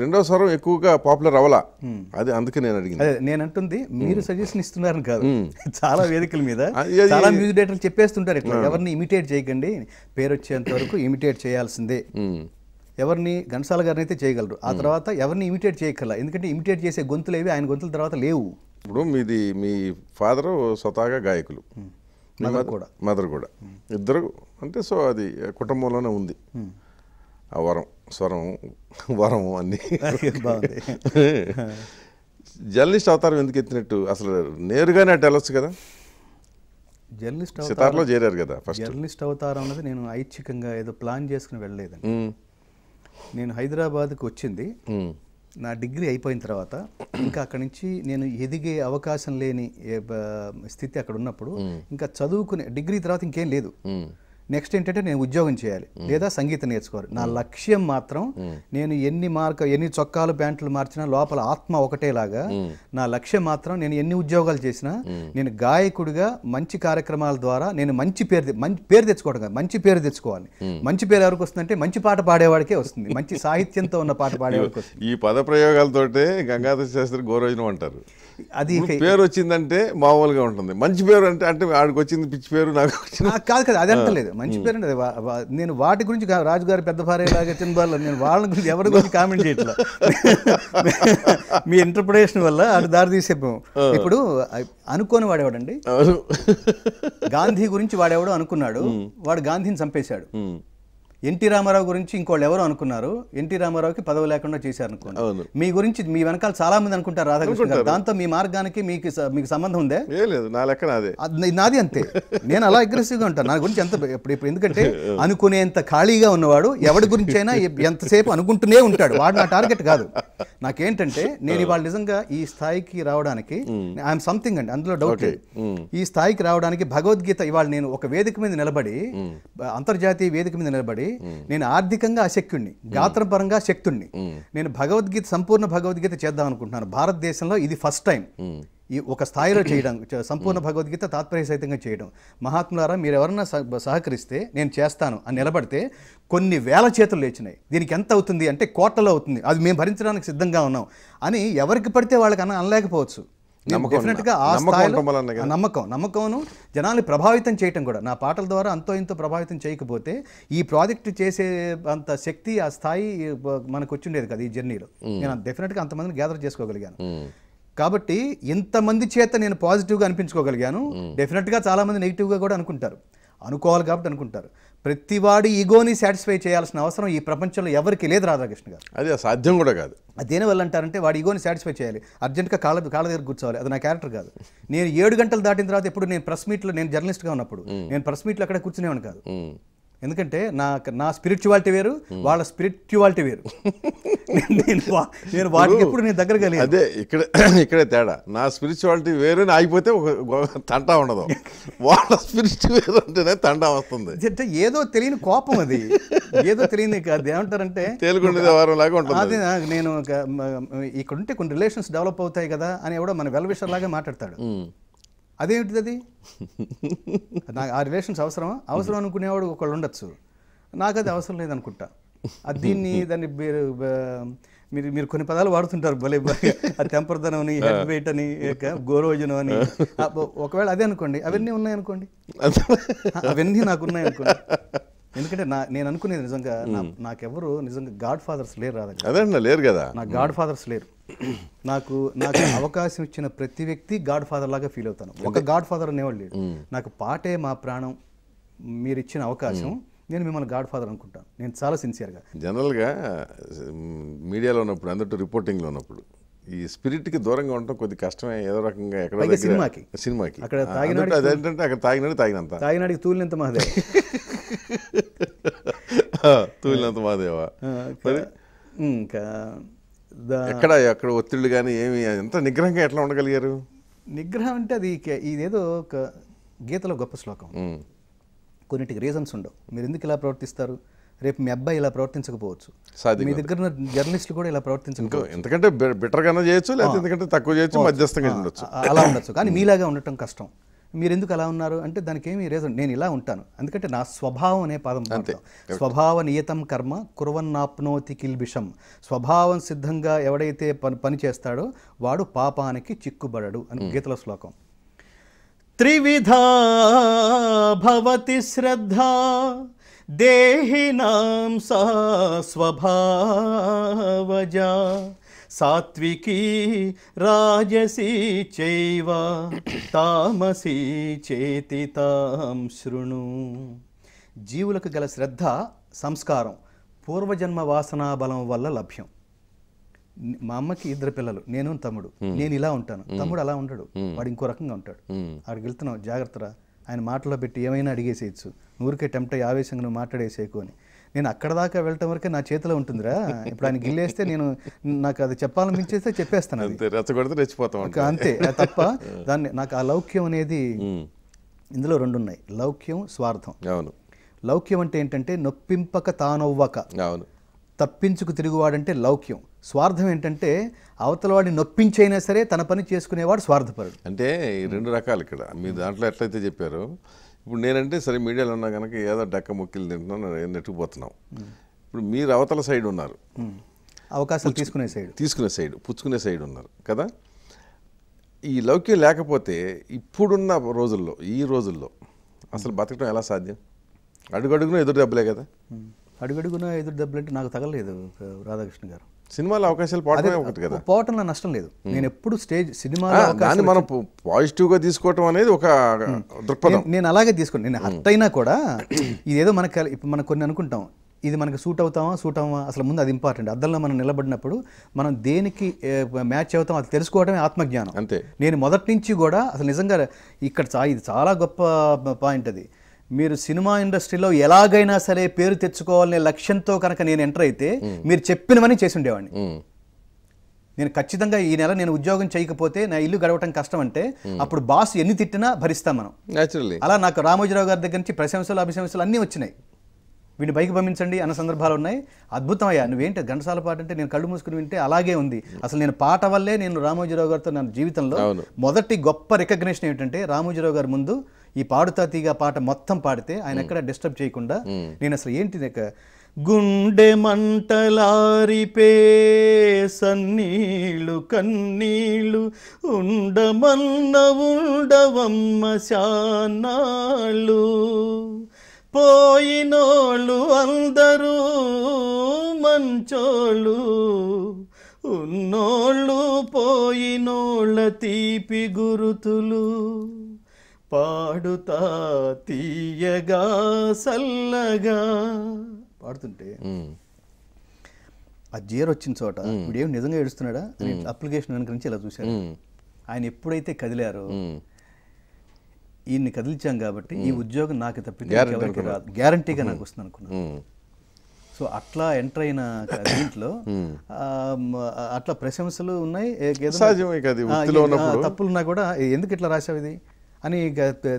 రెండవ స్వరం ఎక్కువగా పాపులర్ అవలా hmm. అది అందుకే నేను అడిగింది నేను అంటుంది మీరు సజెషన్ hmm. ఇస్తున్నారని కాదు hmm. చాలా వేదికల మీద [laughs] చాలా మ్యూజిక్ డైరెక్టర్లు చెప్పేస్తుంటారు ఇట్లా ఎవరిని ఇమిటేట్ చేయకండి పేరు వచ్చేంత వరకు ఇమిటేట్ చేయాల్సిందే ఎవరిని ఘనసాల గారిని అయితే చేయగలరు ఆ తర్వాత ఎవరిని ఇమిటేట్ చేయగల ఎందుకంటే ఇమిటేట్ చేసే గొంతులు ఏవి ఆయన గొంతుల తర్వాత లేవు ఇప్పుడు మీది మీ ఫాదర్ స్వతహాగా గాయకులు కూడా మదర్ కూడా ఇద్దరు అంటే సో అది కుటుంబంలోనే ఉంది ఆ వరం స్వరం వరం అన్నీ జర్నలిస్ట్ అవతారం ఎందుకు ఎత్తినట్టు అసలు నేరుగానే అటు వెళ్ళొచ్చు కదా జర్నలిస్ట్ అవతారంలో చేరారు కదా ఫస్ట్ జర్నలిస్ట్ అవతారం అనేది నేను ఐచ్ఛికంగా ఏదో ప్లాన్ చేసుకుని వెళ్ళలేదండి నేను హైదరాబాద్కి వచ్చింది నా డిగ్రీ అయిపోయిన తర్వాత ఇంకా అక్కడి నుంచి నేను ఎదిగే అవకాశం లేని స్థితి అక్కడ ఉన్నప్పుడు ఇంకా చదువుకునే డిగ్రీ తర్వాత ఇంకేం లేదు నెక్స్ట్ ఏంటంటే నేను ఉద్యోగం చేయాలి లేదా సంగీతం నేర్చుకోవాలి నా లక్ష్యం మాత్రం నేను ఎన్ని మార్క ఎన్ని చొక్కాలు ప్యాంట్లు మార్చినా లోపల ఆత్మ ఒకటేలాగా నా లక్ష్యం మాత్రం నేను ఎన్ని ఉద్యోగాలు చేసినా నేను గాయకుడిగా మంచి కార్యక్రమాల ద్వారా నేను మంచి పేరు మంచి పేరు తెచ్చుకోవడం మంచి పేరు తెచ్చుకోవాలి మంచి పేరు ఎవరికి వస్తుందంటే మంచి పాట పాడేవాడికే వస్తుంది మంచి సాహిత్యంతో ఉన్న పాట [laughs] పాడేవాడికి ఈ పద ప్రయోగాలతో గంగాధర శాస్త్రి గోరోజనం అంటారు అది పేరు వచ్చిందంటే మామూలుగా ఉంటుంది మంచి పేరు అంటే అంటే ఆడికి వచ్చింది పిచ్చి పేరు నాకు కాదు కదా అది అంటలేదు మంచి పేరు అంటే నేను వాటి గురించి రాజు గారు పెద్ద భార్య లాగా చిన్న నేను వాళ్ళ గురించి ఎవరి [laughs] గురించి కామెంట్ చేయట్లా [laughs] మీ ఇంటర్ప్రిటేషన్ వల్ల అటు దారి తీసేపాము ఇప్పుడు అనుకోని వాడేవాడండి గాంధీ గురించి వాడేవాడు అనుకున్నాడు వాడు గాంధీని చంపేశాడు ఎన్టీ రామారావు గురించి ఇంకోళ్ళు ఎవరు అనుకున్నారు ఎన్టీ రామారావుకి పదవి లేకుండా చేశారు అనుకోండి మీ గురించి మీ వెనకాల చాలా మంది అనుకుంటారు రాధాకృష్ణ దాంతో మీ మార్గానికి మీకు మీకు సంబంధం ఉందే లేదు నా లెక్క నాది అంతే నేను అలా అగ్రెసివ్గా ఉంటాను నా గురించి ఎంత ఇప్పుడు ఇప్పుడు ఎందుకంటే [laughs] అనుకునేంత ఖాళీగా ఉన్నవాడు ఎవడి గురించి అయినా ఎంతసేపు అనుకుంటూనే ఉంటాడు వాడు నా టార్గెట్ కాదు నాకేంటంటే నేను ఇవాళ నిజంగా ఈ స్థాయికి రావడానికి ఐఎమ్ సంథింగ్ అండి అందులో డౌట్ ఈ స్థాయికి రావడానికి భగవద్గీత ఇవాళ నేను ఒక వేదిక మీద నిలబడి అంతర్జాతీయ వేదిక మీద నిలబడి నేను ఆర్థికంగా అశక్యుణ్ణి గాత్రపరంగా శక్తుణ్ణి నేను భగవద్గీత సంపూర్ణ భగవద్గీత చేద్దాం అనుకుంటున్నాను భారతదేశంలో ఇది ఫస్ట్ టైం ఈ ఒక స్థాయిలో [clears throat] చేయడం సంపూర్ణ భగవద్గీత తాత్పర్య సహితంగా చేయడం మహాత్ములారా మీరు ఎవరన్నా సహకరిస్తే నేను చేస్తాను అని నిలబడితే కొన్ని వేల చేతులు లేచినాయి దీనికి ఎంత అవుతుంది అంటే కోట్లలో అవుతుంది అది మేము భరించడానికి సిద్ధంగా ఉన్నాం అని ఎవరికి పడితే వాళ్ళకి అన్న అనలేకపోవచ్చు నమ్మకం నమ్మకంను జనాన్ని ప్రభావితం చేయటం కూడా నా పాటల ద్వారా అంతో ఇంతో ప్రభావితం చేయకపోతే ఈ ప్రాజెక్ట్ చేసే అంత శక్తి ఆ స్థాయి మనకు వచ్చిండేది కదా ఈ జర్నీలో నేను డెఫినెట్గా అంతమందిని గ్యాదర్ చేసుకోగలిగాను కాబట్టి ఇంతమంది చేత నేను పాజిటివ్గా అనిపించుకోగలిగాను డెఫినెట్గా చాలామంది నెగిటివ్గా కూడా అనుకుంటారు అనుకోవాలి కాబట్టి అనుకుంటారు ప్రతివాడు ఈగోని సాటిస్ఫై చేయాల్సిన అవసరం ఈ ప్రపంచంలో ఎవరికి లేదు రాధాకృష్ణ గారు అది సాధ్యం కూడా కాదు వల్ల అంటారంటే వాడు ఈగోని సాటిస్ఫై చేయాలి అర్జెంట్గా కాళ్ళ కాళ్ళ దగ్గర కూర్చోవాలి అది నా క్యారెక్టర్ కాదు నేను ఏడు గంటలు దాటిన తర్వాత ఎప్పుడు నేను ప్రెస్ మీట్లో నేను జర్నలిస్ట్గా ఉన్నప్పుడు నేను ప్రెస్ మీట్లో అక్కడ కూర్చునేవాను కాదు ఎందుకంటే నా నా స్పిరిచువాలిటీ వేరు hmm. వాళ్ళ స్పిరిచువాలిటీ వేరు నేను వాటికి ఎప్పుడు నేను దగ్గర కలిగి అదే ఇక్కడ [clears throat] ఇక్కడే తేడా నా స్పిరిచువాలిటీ వేరు అని ఆగిపోతే ఒక తంటా ఉండదు వాళ్ళ స్పిరిచువల్ వేరు అంటేనే తంటా వస్తుంది అంటే ఏదో తెలియని కోపం అది ఏదో తెలియని అది ఏమంటారంటే తేలుకుండే వారం లాగా ఉంటుంది అది నేను ఇక్కడ ఉంటే కొన్ని రిలేషన్స్ డెవలప్ అవుతాయి కదా అని కూడా మన విషయం లాగా మాట్లాడతాడు hmm. అదేమిటిది అది నాకు ఆ రిలేషన్స్ అవసరమా అవసరం అనుకునేవాడు ఒకళ్ళు ఉండొచ్చు నాకు అది అవసరం లేదనుకుంటా అది దీన్ని దాన్ని మీరు మీరు కొన్ని పదాలు వాడుతుంటారు భలే ఆ టెంపర్దనం అని హెడ్ అని గోరోజనం అని ఒకవేళ అదే అనుకోండి అవన్నీ ఉన్నాయనుకోండి అవన్నీ నాకు ఉన్నాయనుకోండి ఎందుకంటే నా నేను అనుకునేది నిజంగా నాకెవరు నిజంగా గాడ్ ఫాదర్స్ లేరు రాదు అదే లేరు కదా నా గాడ్ ఫాదర్స్ లేరు నాకు నాకు అవకాశం ఇచ్చిన ప్రతి వ్యక్తి గాడ్ ఫాదర్ లాగా ఫీల్ అవుతాను ఒక గాడ్ ఫాదర్ అనేవాళ్ళు లేడు నాకు పాటే మా ప్రాణం మీరు ఇచ్చిన అవకాశం నేను మిమ్మల్ని గాడ్ ఫాదర్ అనుకుంటాను నేను చాలా సిన్సియర్గా జనరల్గా మీడియాలో ఉన్నప్పుడు అందరూ రిపోర్టింగ్లో ఉన్నప్పుడు ఈ స్పిరిట్కి దూరంగా ఉండటం కొద్ది కష్టమే ఏదో రకంగా ఎక్కడ సినిమాకి సినిమాకి అక్కడ తాగినట్టు అదేంటంటే అక్కడ తాగినాడు తాగినంత తాగినాడికి తూలినంత మాదే [laughs] [laughs] తూలినంత మాదేవా ఇంకా ఎక్కడ అక్కడ ఒత్తిళ్ళు కానీ ఏమి ఎంత నిగ్రహంగా ఎట్లా ఉండగలిగారు నిగ్రహం అంటే అది ఇదేదో ఒక గీతలో గొప్ప శ్లోకం కొన్నిటికి రీజన్స్ ఉండవు మీరు ఎందుకు ఇలా ప్రవర్తిస్తారు రేపు మీ అబ్బాయి ఇలా ప్రవర్తించకపోవచ్చు మీ దగ్గర జర్నలిస్టులు కూడా ఇలా ప్రవర్తించకపోవచ్చు ఎందుకంటే బెటర్గానే చేయొచ్చు లేకపోతే ఎందుకంటే తక్కువ చేయొచ్చు మధ్యస్థంగా ఉండొచ్చు అలా ఉండొచ్చు కానీ మీలాగా ఉండటం కష్టం మీరు ఎందుకు అలా ఉన్నారు అంటే దానికి ఏమి రీజన్ నేను ఇలా ఉంటాను ఎందుకంటే నా స్వభావం అనే పదం స్వభావ నియతం కర్మ కురవన్నాప్నోతి కిల్బిషం స్వభావం సిద్ధంగా ఎవడైతే పని పని చేస్తాడో వాడు పాపానికి చిక్కుబడడు అని గీతల శ్లోకం త్రివిధా భవతి శ్రద్ధ దేహినాం సా స్వభావజ సాత్వికీ రాజసీ చైవ తామసీ చేతి తాం శృణు జీవులకు గల శ్రద్ధ సంస్కారం పూర్వజన్మ వాసనా బలం వల్ల లభ్యం మా అమ్మకి ఇద్దరు పిల్లలు నేను తమ్ముడు నేను ఇలా ఉంటాను తమ్ముడు అలా ఉండడు వాడు ఇంకో రకంగా ఉంటాడు అక్కడికి వెళ్తున్నావు జాగ్రత్త ఆయన మాటలో పెట్టి ఏమైనా అడిగేసేయచ్చు ఊరికే టెంప్ట ఆవేశంగా నువ్వు మాట్లాడేసేకు అని నేను అక్కడ దాకా వెళ్ళటం వరకే నా చేతిలో ఉంటుందిరా ఇప్పుడు ఆయన గిల్లేస్తే నేను నాకు అది చెప్పాలని మించేస్తే చెప్పేస్తాను రెచ్చగొడితే రెచ్చిపోతాం అంతే తప్ప దాన్ని నాకు ఆ లౌక్యం అనేది ఇందులో రెండు ఉన్నాయి లౌక్యం స్వార్థం అవును లౌక్యం అంటే ఏంటంటే నొప్పింపక తానవ్వక అవును తప్పించుకు తిరుగువాడంటే లౌక్యం స్వార్థం ఏంటంటే అవతలవాడిని నొప్పించైనా సరే తన పని చేసుకునేవాడు స్వార్థపరుడు అంటే రెండు రకాలు ఇక్కడ మీ దాంట్లో ఎట్లయితే చెప్పారో ఇప్పుడు నేనంటే సరే మీడియాలో ఉన్నా కనుక ఏదో డక్క మొక్కిలు నేను నెట్టుకుపోతున్నాం ఇప్పుడు మీరు అవతల సైడ్ ఉన్నారు అవకాశాలు తీసుకునే సైడ్ తీసుకునే సైడ్ పుచ్చుకునే సైడ్ ఉన్నారు కదా ఈ లౌక్యం లేకపోతే ఇప్పుడున్న రోజుల్లో ఈ రోజుల్లో అసలు బతకడం ఎలా సాధ్యం అడుగడుగున ఎదురు దెబ్బలే కదా అడుగడుగున ఎదురు అంటే నాకు తగలేదు రాధాకృష్ణ గారు సినిమాలో అవకాశాలు పోవడమే ఒకటి కదా పోవటంలో నష్టం లేదు నేను ఎప్పుడు స్టేజ్ సినిమా మనం పాజిటివ్ గా తీసుకోవటం అనేది ఒక దృక్పథం నేను అలాగే తీసుకోండి నేను హర్ట్ అయినా కూడా ఇదేదో మనకి ఇప్పుడు మనం కొన్ని అనుకుంటాం ఇది మనకి సూట్ అవుతామా సూట్ అవమా అసలు ముందు అది ఇంపార్టెంట్ అద్దంలో మనం నిలబడినప్పుడు మనం దేనికి మ్యాచ్ అవుతాం అది తెలుసుకోవడమే ఆత్మజ్ఞానం అంతే నేను మొదటి నుంచి కూడా అసలు నిజంగా ఇక్కడ ఇది చాలా గొప్ప పాయింట్ అది మీరు సినిమా ఇండస్ట్రీలో ఎలాగైనా సరే పేరు తెచ్చుకోవాలనే లక్ష్యంతో కనుక నేను ఎంటర్ అయితే మీరు చెప్పినవని చేసి ఉండేవాడిని నేను ఖచ్చితంగా ఈ నెల నేను ఉద్యోగం చేయకపోతే నా ఇల్లు గడవటం కష్టం అంటే అప్పుడు బాస్ ఎన్ని తిట్టినా భరిస్తాం మనం అలా నాకు రామోజీరావు గారి దగ్గర నుంచి ప్రశంసలు అభిశంసలు అన్నీ వచ్చినాయి వీడిని బైక్ పంపించండి అన్న సందర్భాలు ఉన్నాయి అద్భుతమయ్యా నువ్వేంటి గంటసాల పాట అంటే నేను కళ్ళు మూసుకుని వింటే అలాగే ఉంది అసలు నేను పాట వల్లే నేను రామోజీరావు గారితో నా జీవితంలో మొదటి గొప్ప రికగ్నేషన్ ఏంటంటే రామోజీరావు గారి ముందు ఈ పాడుతా తీగ పాట మొత్తం పాడితే ఆయన ఎక్కడ డిస్టర్బ్ చేయకుండా నేను అసలు ఏంటి గుండె మంటలారిపే సన్నీళ్ళు కన్నీళ్ళు ఉండమన్న ఉండవమ్మ శానాళ్ళు పోయినోళ్ళు అందరూ మంచోళ్ళు ఉన్నోళ్ళు పోయినోళ్ళ తీపి గురుతులు పాడుతా తీయగా సల్లగా పాడుతుంటే ఆ జీర వచ్చిన చోట ఏం నిజంగా ఏడుస్తున్నాడా అప్లికేషన్ వెనక నుంచి ఇలా చూశాను ఆయన ఎప్పుడైతే కదిలారో ఈయన్ని కదిలిచాం కాబట్టి ఈ ఉద్యోగం నాకు తప్పితే రాదు గ్యారంటీగా నాకు వస్తుంది అనుకున్నాను సో అట్లా ఎంటర్ అయిన దీంట్లో అట్లా ప్రశంసలు ఉన్నాయి తప్పులున్నా కూడా ఎందుకు ఇట్లా రాసావు ఇది అని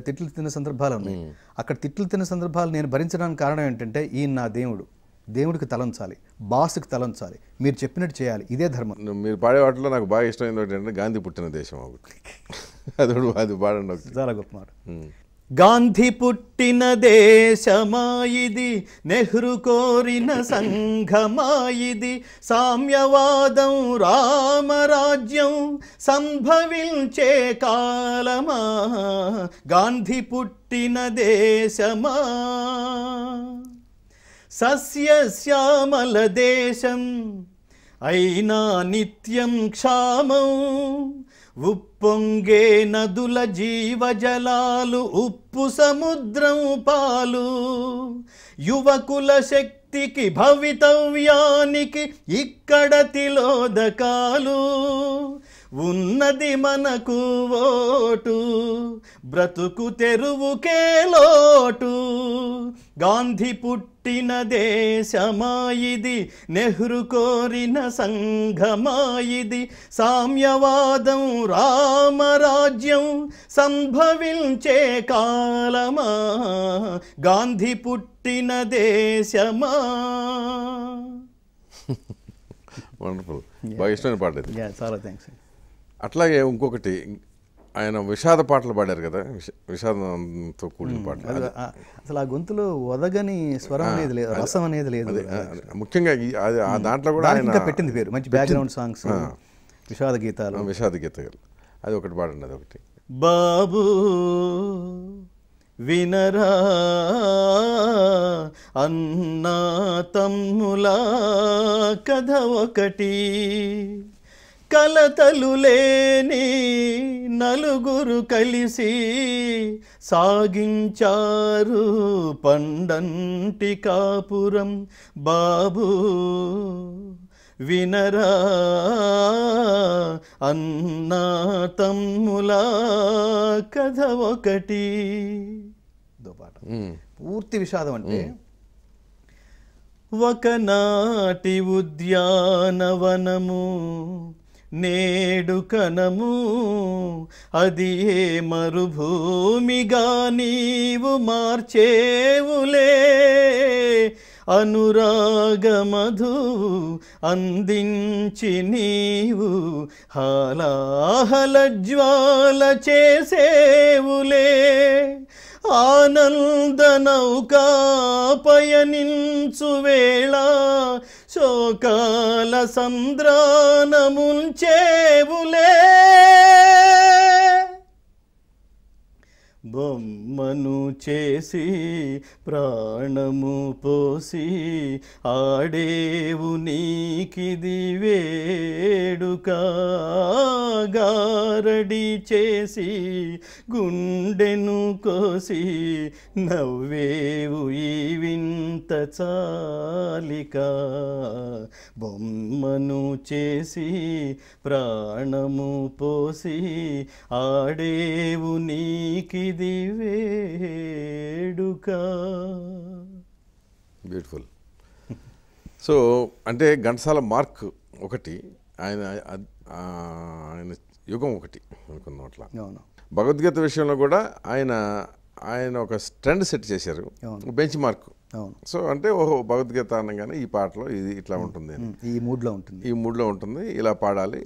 తిట్లు తిన్న సందర్భాలు ఉన్నాయి అక్కడ తిట్లు తిన్న సందర్భాలు నేను భరించడానికి కారణం ఏంటంటే ఈయన నా దేవుడు దేవుడికి తలంచాలి బాస్కి తలంచాలి మీరు చెప్పినట్టు చేయాలి ఇదే ధర్మం మీరు పాడే వాటిలో నాకు బాగా ఇష్టం ఏంటంటే గాంధీ పుట్టిన దేశం ఒకటి [laughs] అది అది పాడండి చాలా గొప్ప మాట గాంధీ పుట్టిన దేశమాయిది నెహ్రూ కోరిన సంఘమాయిది సామ్యవాదం రామరాజ్యం సంభవించే కాలమా గాంధీ పుట్టిన దేశమా సస్యశ్యామల దేశం అయినా నిత్యం క్షామం ఉప్పొంగే నదుల జీవజలాలు ఉప్పు సముద్రం పాలు యువకుల శక్తికి భవితవ్యానికి ఇక్కడ తిలోదకాలు ఉన్నది మనకు ఓ లోటు బ్రతుకు తెరువుకే లోటు గాంధీ పుట్టిన దేశమాయిది నెహ్రూ కోరిన సంఘమాయిది సామ్యవాదం రామరాజ్యం సంభవించే కాలమా గాంధీ పుట్టిన దేశమా వండర్ఫుల్ బాగా ఇష్టమైన పాట చాలా థ్యాంక్స్ అట్లాగే ఇంకొకటి ఆయన విషాద పాటలు పాడారు కదా విషాదంతో కూడిన పాటలు అసలు ఆ గొంతులో వదగని స్వరం అనేది లేదు రసం అనేది లేదు ముఖ్యంగా ఆ దాంట్లో కూడా ఆయన పెట్టింది పేరు మంచి బ్యాక్గ్రౌండ్ సాంగ్స్ విషాద గీతాలు విషాద గీతాలు అది ఒకటి పాడండి అది ఒకటి బాబు వినరా అన్నా తమ్ములా కథ ఒకటి కలతలు లేని నలుగురు కలిసి సాగించారు పండంటి కాపురం బాబు వినరా అన్నా తమ్ముల కథ ఒకటి పాట పూర్తి విషాదం అంటే ఒకనాటి ఉద్యానవనము నేడు కనము అది ఏ మరుభూమిగా నీవు మార్చేవులే అనురాగమధు అందించి నీవు హాలాహల జ్వాల చేసేవులే ఆనంద నౌకా పయనించు వేళ శోకాల సంద్రానముంచేవులే బొమ్మను చేసి ప్రాణము పోసి ఆడేవు నీకిది వేడుకారడి చేసి గుండెను కోసి నవ్వేవు ఈ వింత చాలిక బొమ్మను చేసి ప్రాణము పోసి ఆడేవు నీకిది ఇది వేడుక బ్యూటిఫుల్ సో అంటే ఘంటసాల మార్క్ ఒకటి ఆయన ఆయన యుగం ఒకటి అనుకున్న అట్లా భగవద్గీత విషయంలో కూడా ఆయన ఆయన ఒక స్ట్రెండ్ సెట్ చేశారు బెంచ్ మార్క్ సో అంటే ఓహో భగవద్గీత అనగానే ఈ పాటలో ఇది ఇట్లా ఉంటుంది ఈ మూడ్లో ఉంటుంది ఈ మూడ్లో ఉంటుంది ఇలా పాడాలి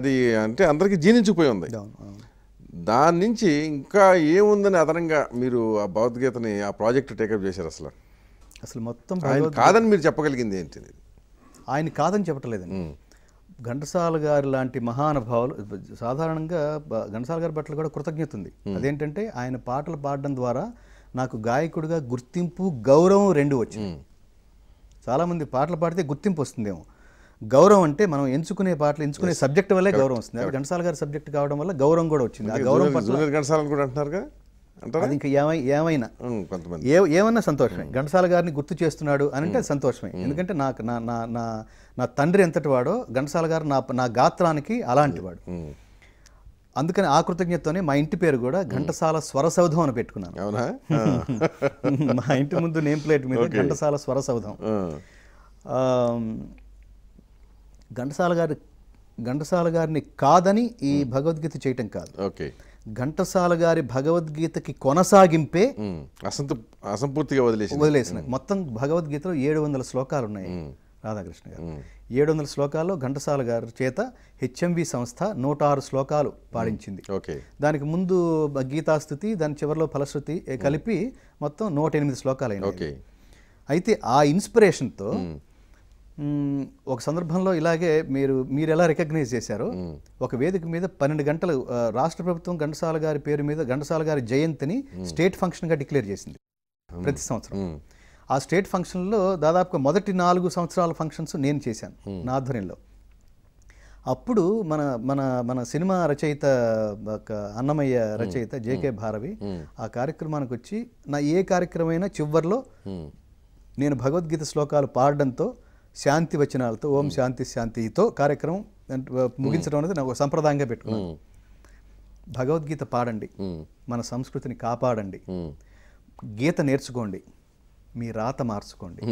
అది అంటే అందరికీ జీర్ణించిపోయి ఉంది దాని నుంచి ఇంకా ఏముందని అదనంగా మీరు ఆ భగవద్గీతని ఆ ప్రాజెక్ట్ టేకప్ చేశారు అసలు అసలు మొత్తం ఆయన కాదని మీరు చెప్పగలిగింది ఏంటి ఆయన కాదని చెప్పట్లేదండి ఘంటసాల గారి లాంటి మహానుభావులు సాధారణంగా ఘంటసాల గారి పట్ల కూడా కృతజ్ఞత ఉంది అదేంటంటే ఆయన పాటలు పాడడం ద్వారా నాకు గాయకుడిగా గుర్తింపు గౌరవం రెండు వచ్చింది చాలామంది పాటలు పాడితే గుర్తింపు వస్తుందేమో గౌరవం అంటే మనం ఎంచుకునే పాటలు ఎంచుకునే సబ్జెక్ట్ వల్లే గౌరవం వస్తుంది ఘంటసాల గారి సబ్జెక్ట్ కావడం వల్ల గౌరవం కూడా వచ్చింది ఆ గౌరవం ఘంటసాల కూడా అంటున్నారు అది ఇంకా ఏమై ఏమైనా ఏ ఏమన్నా సంతోషమే ఘంటసాల గారిని గుర్తు చేస్తున్నాడు అని అంటే సంతోషమే ఎందుకంటే నాకు నా నా నా నా తండ్రి ఎంతటి వాడో ఘంటసాల గారు నా నా గాత్రానికి అలాంటి వాడు అందుకని ఆ కృతజ్ఞతతోనే మా ఇంటి పేరు కూడా ఘంటసాల స్వరసౌధం అని పెట్టుకున్నాను [laughs] మా ఇంటి ముందు నేమ్ ప్లేట్ మీద ఘంటసాల స్వరసౌధం ఘంటసాల గారి ఘంటసాల గారిని కాదని ఈ భగవద్గీత చేయటం కాదు ఓకే ఘంటసాల గారి భగవద్గీతకి కొనసాగింపే అసంత అసంపూర్తిగా వదిలేసి వదిలేసిన మొత్తం భగవద్గీతలో ఏడు వందల శ్లోకాలు ఉన్నాయి రాధాకృష్ణ గారు ఏడు వందల శ్లోకాల్లో ఘంటసాల గారి చేత హెచ్ఎంవి సంస్థ నూట ఆరు శ్లోకాలు పాడించింది ఓకే దానికి ముందు గీతాస్థుతి దాని చివరిలో ఫలశ్రుతి కలిపి మొత్తం నూట ఎనిమిది శ్లోకాలు అయినాయి అయితే ఆ ఇన్స్పిరేషన్తో ఒక సందర్భంలో ఇలాగే మీరు మీరు ఎలా రికగ్నైజ్ చేశారు ఒక వేదిక మీద పన్నెండు గంటలు రాష్ట్ర ప్రభుత్వం ఘంటసాల గారి పేరు మీద ఘంటసాల గారి జయంతిని స్టేట్ ఫంక్షన్గా డిక్లేర్ చేసింది ప్రతి సంవత్సరం ఆ స్టేట్ ఫంక్షన్లో దాదాపుగా మొదటి నాలుగు సంవత్సరాల ఫంక్షన్స్ నేను చేశాను నా ఆధ్వర్యంలో అప్పుడు మన మన మన సినిమా రచయిత అన్నమయ్య రచయిత జేకే భారవి ఆ కార్యక్రమానికి వచ్చి నా ఏ కార్యక్రమమైనా చివరిలో నేను భగవద్గీత శ్లోకాలు పాడడంతో శాంతి వచనాలతో ఓం శాంతి శాంతితో కార్యక్రమం ముగించడం అనేది నాకు సంప్రదాయంగా పెట్టుకున్నాను భగవద్గీత పాడండి మన సంస్కృతిని కాపాడండి గీత నేర్చుకోండి మీ రాత మార్చుకోండి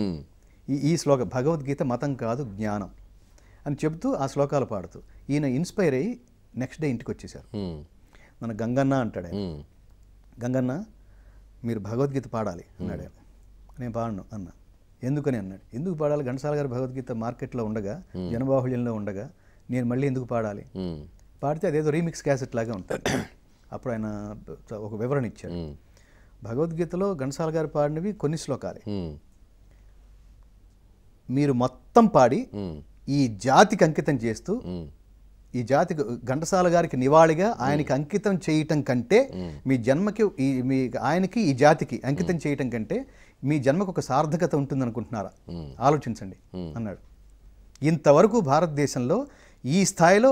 ఈ ఈ శ్లోక భగవద్గీత మతం కాదు జ్ఞానం అని చెబుతూ ఆ శ్లోకాలు పాడుతూ ఈయన ఇన్స్పైర్ అయ్యి నెక్స్ట్ డే ఇంటికి వచ్చేసారు మన గంగన్న అంటాడే గంగన్న మీరు భగవద్గీత పాడాలి అన్నాడు నేను పాడను అన్న ఎందుకని అన్నాడు ఎందుకు పాడాలి ఘంటసాల గారి భగవద్గీత మార్కెట్లో ఉండగా జనబాహుళ్యంలో ఉండగా నేను మళ్ళీ ఎందుకు పాడాలి పాడితే అదేదో రీమిక్స్ క్యాసెట్ లాగా ఉంటుంది [coughs] అప్పుడు ఆయన ఒక వివరణ ఇచ్చాడు భగవద్గీతలో ఘంటసాల గారు పాడినవి కొన్ని శ్లోకాలే మీరు మొత్తం పాడి ఈ జాతికి అంకితం చేస్తూ ఈ జాతికి ఘంటసాల గారికి నివాళిగా ఆయనకి అంకితం చేయటం కంటే మీ జన్మకి ఈ మీ ఆయనకి ఈ జాతికి అంకితం చేయటం కంటే మీ జన్మకు ఒక సార్థకత ఉంటుందనుకుంటున్నారా ఆలోచించండి అన్నాడు ఇంతవరకు భారతదేశంలో ఈ స్థాయిలో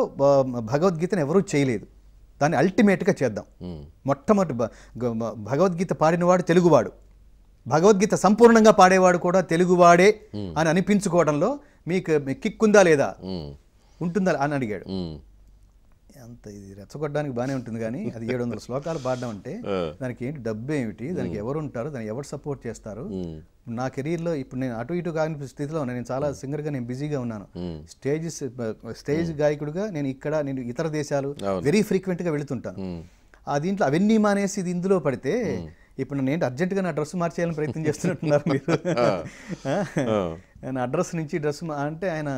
భగవద్గీతను ఎవరూ చేయలేదు దాన్ని అల్టిమేట్గా చేద్దాం మొట్టమొదటి భగవద్గీత పాడినవాడు తెలుగువాడు భగవద్గీత సంపూర్ణంగా పాడేవాడు కూడా తెలుగువాడే అని అనిపించుకోవడంలో మీకు కిక్ ఉందా లేదా ఉంటుందా అని అడిగాడు అంత ఇది రెచ్చగొట్టడానికి బాగానే ఉంటుంది కానీ అది ఏడు వందల శ్లోకాలు పాడడం అంటే దానికి ఏంటి డబ్బు ఏమిటి దానికి ఎవరు ఉంటారు దానికి ఎవరు సపోర్ట్ చేస్తారు నా కెరీర్లో ఇప్పుడు నేను అటు ఇటు కాని స్థితిలో నేను చాలా సింగర్గా నేను బిజీగా ఉన్నాను స్టేజ్ స్టేజ్ గాయకుడిగా నేను ఇక్కడ నేను ఇతర దేశాలు వెరీ ఫ్రీక్వెంట్గా వెళుతుంటాను ఆ దీంట్లో అవన్నీ మానేసి ఇది ఇందులో పడితే ఇప్పుడు నేను అర్జెంటుగా నా డ్రెస్ మార్చేయాలని ప్రయత్నం చేస్తున్నట్టున్నారు మీరు ఆయన అడ్రస్ నుంచి డ్రెస్ అంటే ఆయన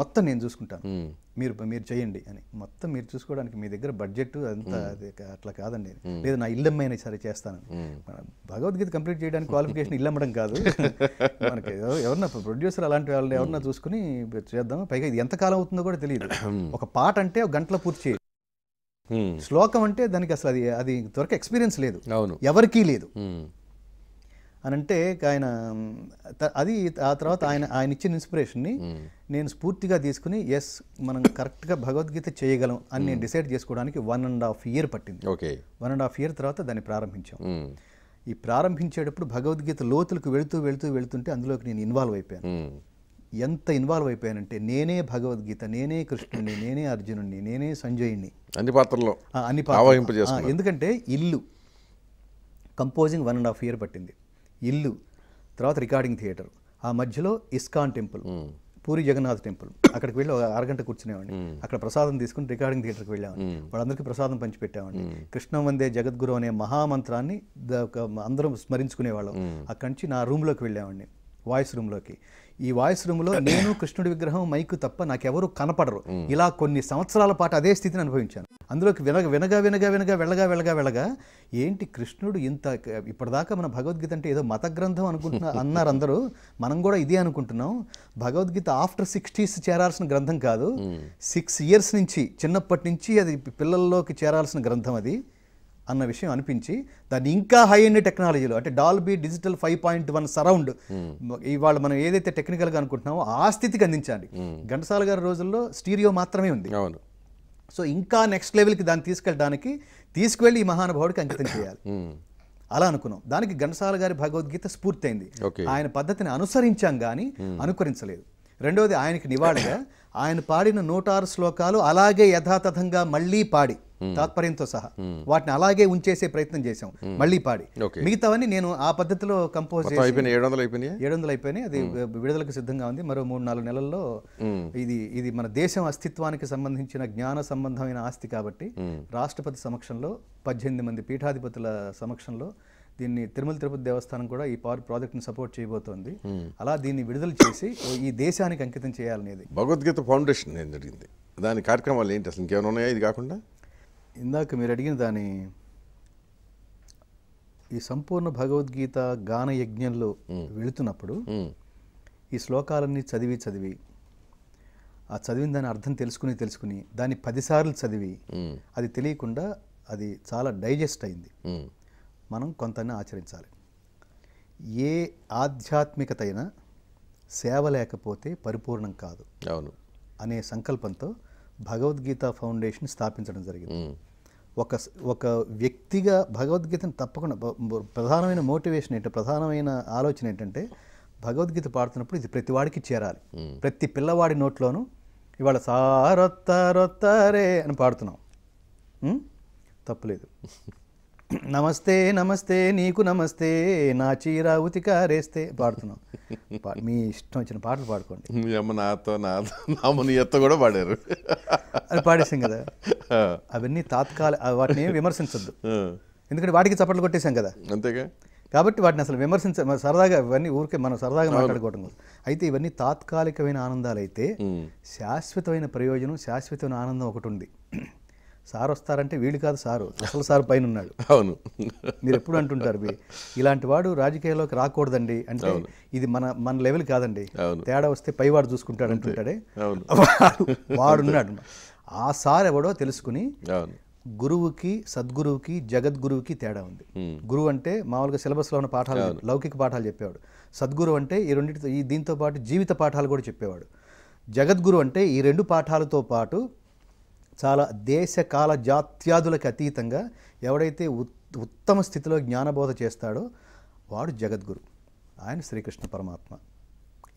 మొత్తం నేను చూసుకుంటాను మీరు మీరు చేయండి అని మొత్తం మీరు చూసుకోవడానికి మీ దగ్గర బడ్జెట్ అంతా అట్లా కాదండి లేదు నా ఇల్లమ్మైనా సరే చేస్తాను భగవద్గీత కంప్లీట్ చేయడానికి క్వాలిఫికేషన్ ఇల్లమ్మడం కాదు మనకి ఎవరన్నా ప్రొడ్యూసర్ అలాంటి వాళ్ళని ఎవరన్నా చూసుకుని చేద్దాం పైగా ఇది ఎంత కాలం అవుతుందో కూడా తెలియదు ఒక పాట అంటే ఒక గంటలో పూర్తి చేయదు శ్లోకం అంటే దానికి అసలు అది అది దొరక ఎక్స్పీరియన్స్ లేదు ఎవరికీ లేదు అని అంటే ఆయన అది ఆ తర్వాత ఆయన ఆయన ఇచ్చిన ఇన్స్పిరేషన్ని నేను స్ఫూర్తిగా తీసుకుని ఎస్ మనం కరెక్ట్గా భగవద్గీత చేయగలం అని నేను డిసైడ్ చేసుకోవడానికి వన్ అండ్ హాఫ్ ఇయర్ పట్టింది okay one and half year తర్వాత దాన్ని ప్రారంభించాం ఈ ప్రారంభించేటప్పుడు భగవద్గీత లోతులకు వెళుతూ వెళుతూ వెళుతుంటే అందులోకి నేను ఇన్వాల్వ్ అయిపోయాను ఎంత ఇన్వాల్వ్ అయిపోయానంటే నేనే భగవద్గీత నేనే కృష్ణుణ్ణి నేనే అర్జునుణ్ణి నేనే సంజయుణ్ణి అన్ని పాత్రలో అన్ని పాత్ర ఎందుకంటే ఇల్లు composing one and half year పట్టింది ఇల్లు తర్వాత రికార్డింగ్ థియేటర్ ఆ మధ్యలో ISKCON temple Puri Jagannath temple అక్కడికి వెళ్ళి ఒక అరగంట కూర్చునేవాడిని అక్కడ ప్రసాదం తీసుకుని రికార్డింగ్ థియేటర్కి వెళ్ళేవాడిని వాళ్ళందరికీ ప్రసాదం పంచిపెట్టామండి కృష్ణం వందే జగద్గురు అనే మహామంత్రాన్ని అందరం స్మరించుకునేవాళ్ళం అక్కడి నుంచి నా రూమ్లోకి వెళ్ళేవాడిని వాయిస్ రూమ్లోకి ఈ వాయిస్ రూమ్ లో నేను కృష్ణుడి విగ్రహం మైక్ తప్ప నాకెవరు కనపడరు ఇలా కొన్ని సంవత్సరాల పాటు అదే స్థితిని అనుభవించాను అందులోకి వినగ వినగా వినగా వినగా వెళ్ళగా వెళ్ళగా వెళ్ళగా ఏంటి కృష్ణుడు ఇంత ఇప్పటిదాకా మన భగవద్గీత అంటే ఏదో మత గ్రంథం అనుకుంటున్నా [laughs] అన్నారు అందరూ మనం కూడా ఇదే అనుకుంటున్నాం భగవద్గీత ఆఫ్టర్ సిక్స్టీస్ చేరాల్సిన గ్రంథం కాదు సిక్స్ ఇయర్స్ నుంచి చిన్నప్పటి నుంచి అది పిల్లల్లోకి చేరాల్సిన గ్రంథం అది అన్న విషయం అనిపించి దాన్ని ఇంకా హై అండ్ టెక్నాలజీలు అంటే Dolby digital five point one surround ఇవాళ మనం ఏదైతే టెక్నికల్గా అనుకుంటున్నామో ఆ స్థితికి అందించాలి hmm. ఘంటసాల గారి రోజుల్లో స్టీరియో మాత్రమే ఉంది సో ఇంకా నెక్స్ట్ లెవెల్కి దాన్ని తీసుకెళ్ళడానికి తీసుకువెళ్ళి ఈ మహానుభావుడికి అంకితం చేయాలి hmm. అలా అనుకున్నాం దానికి ఘంటసాల గారి భగవద్గీత స్ఫూర్తయింది ఆయన పద్ధతిని అనుసరించాం కానీ hmm. అనుకరించలేదు రెండవది ఆయనకి నివాళిగా ఆయన పాడిన నూట ఆరు శ్లోకాలు అలాగే యథాతథంగా మళ్ళీ పాడి Hmm. తాత్పర్యంతో సహా hmm. వాటిని అలాగే ఉంచేసే ప్రయత్నం చేశాం hmm. మళ్ళీ పాడి మిగతావన్నీ నేను ఆ పద్ధతిలో కంపోజ్ ఏడు వందలు అయిపోయినాయి ఏడు అది విడుదలకు సిద్ధంగా ఉంది మరో మూడు నాలుగు నెలల్లో ఇది ఇది మన దేశం అస్తిత్వానికి సంబంధించిన జ్ఞాన సంబంధమైన ఆస్తి కాబట్టి రాష్ట్రపతి సమక్షంలో పద్దెనిమిది మంది పీఠాధిపతుల సమక్షంలో దీన్ని తిరుమల తిరుపతి దేవస్థానం కూడా ఈ పవర్ ప్రాజెక్ట్ని సపోర్ట్ చేయబోతోంది అలా దీన్ని విడుదల చేసి ఈ దేశానికి అంకితం చేయాలనేది భగవద్గీత ఫౌండేషన్ జరిగింది దాని కార్యక్రమాలు ఏంటి అసలు ఇంకేమైనా ఉన్నాయా ఇది కాకుండా ఇందాక మీరు అడిగిన దాని ఈ సంపూర్ణ భగవద్గీత గాన యజ్ఞంలో వెళుతున్నప్పుడు ఈ శ్లోకాలన్నీ చదివి చదివి ఆ చదివిన దాని అర్థం తెలుసుకుని తెలుసుకుని దాన్ని పదిసార్లు చదివి అది తెలియకుండా అది చాలా డైజెస్ట్ అయింది మనం కొంత ఆచరించాలి ఏ ఆధ్యాత్మికతైన సేవ లేకపోతే పరిపూర్ణం కాదు అవును అనే సంకల్పంతో భగవద్గీత ఫౌండేషన్ స్థాపించడం జరిగింది ఒక ఒక వ్యక్తిగా భగవద్గీతను తప్పకుండా ప్రధానమైన మోటివేషన్ ఏంటి ప్రధానమైన ఆలోచన ఏంటంటే భగవద్గీత పాడుతున్నప్పుడు ఇది ప్రతి వాడికి చేరాలి ప్రతి పిల్లవాడి నోట్లోనూ ఇవాళ సారొత్తారొత్తారే అని పాడుతున్నాం తప్పులేదు [laughs] నమస్తే నమస్తే నీకు నమస్తే నా ఉతిక రేస్తే పాడుతున్నాం మీ ఇష్టం వచ్చిన పాటలు పాడుకోండి అమ్మ నాతో నాతో ఎత్త కూడా పాడారు అది పాడేసాం కదా అవన్నీ తాత్కాల వాటిని విమర్శించద్దు ఎందుకంటే వాటికి చప్పట్లు కొట్టేశాం కదా అంతేగా కాబట్టి వాటిని అసలు విమర్శించ సరదాగా ఇవన్నీ ఊరికే మనం సరదాగా మాట్లాడుకోవటం అయితే ఇవన్నీ తాత్కాలికమైన ఆనందాలు అయితే శాశ్వతమైన ప్రయోజనం శాశ్వతమైన ఆనందం ఒకటి ఉంది సార్ వస్తారంటే వీళ్ళు కాదు సారు అసలు సార్ పైన ఉన్నాడు అవును మీరు ఎప్పుడు అంటుంటారు ఇలాంటి వాడు రాజకీయాల్లోకి రాకూడదండి అంటే ఇది మన మన లెవెల్ కాదండి తేడా వస్తే పైవాడు చూసుకుంటాడు అంటుంటాడే వాడున్నాడు ఆ సార్ ఎవడో తెలుసుకుని గురువుకి సద్గురువుకి జగద్గురువుకి తేడా ఉంది గురువు అంటే మామూలుగా సిలబస్లో ఉన్న పాఠాలు లౌకిక పాఠాలు చెప్పేవాడు సద్గురు అంటే ఈ రెండింటితో ఈ దీంతో పాటు జీవిత పాఠాలు కూడా చెప్పేవాడు జగద్గురు అంటే ఈ రెండు పాఠాలతో పాటు చాలా దేశ కాల జాత్యాదులకు అతీతంగా ఎవడైతే ఉత్తమ స్థితిలో జ్ఞానబోధ చేస్తాడో వాడు జగద్గురు ఆయన శ్రీకృష్ణ పరమాత్మ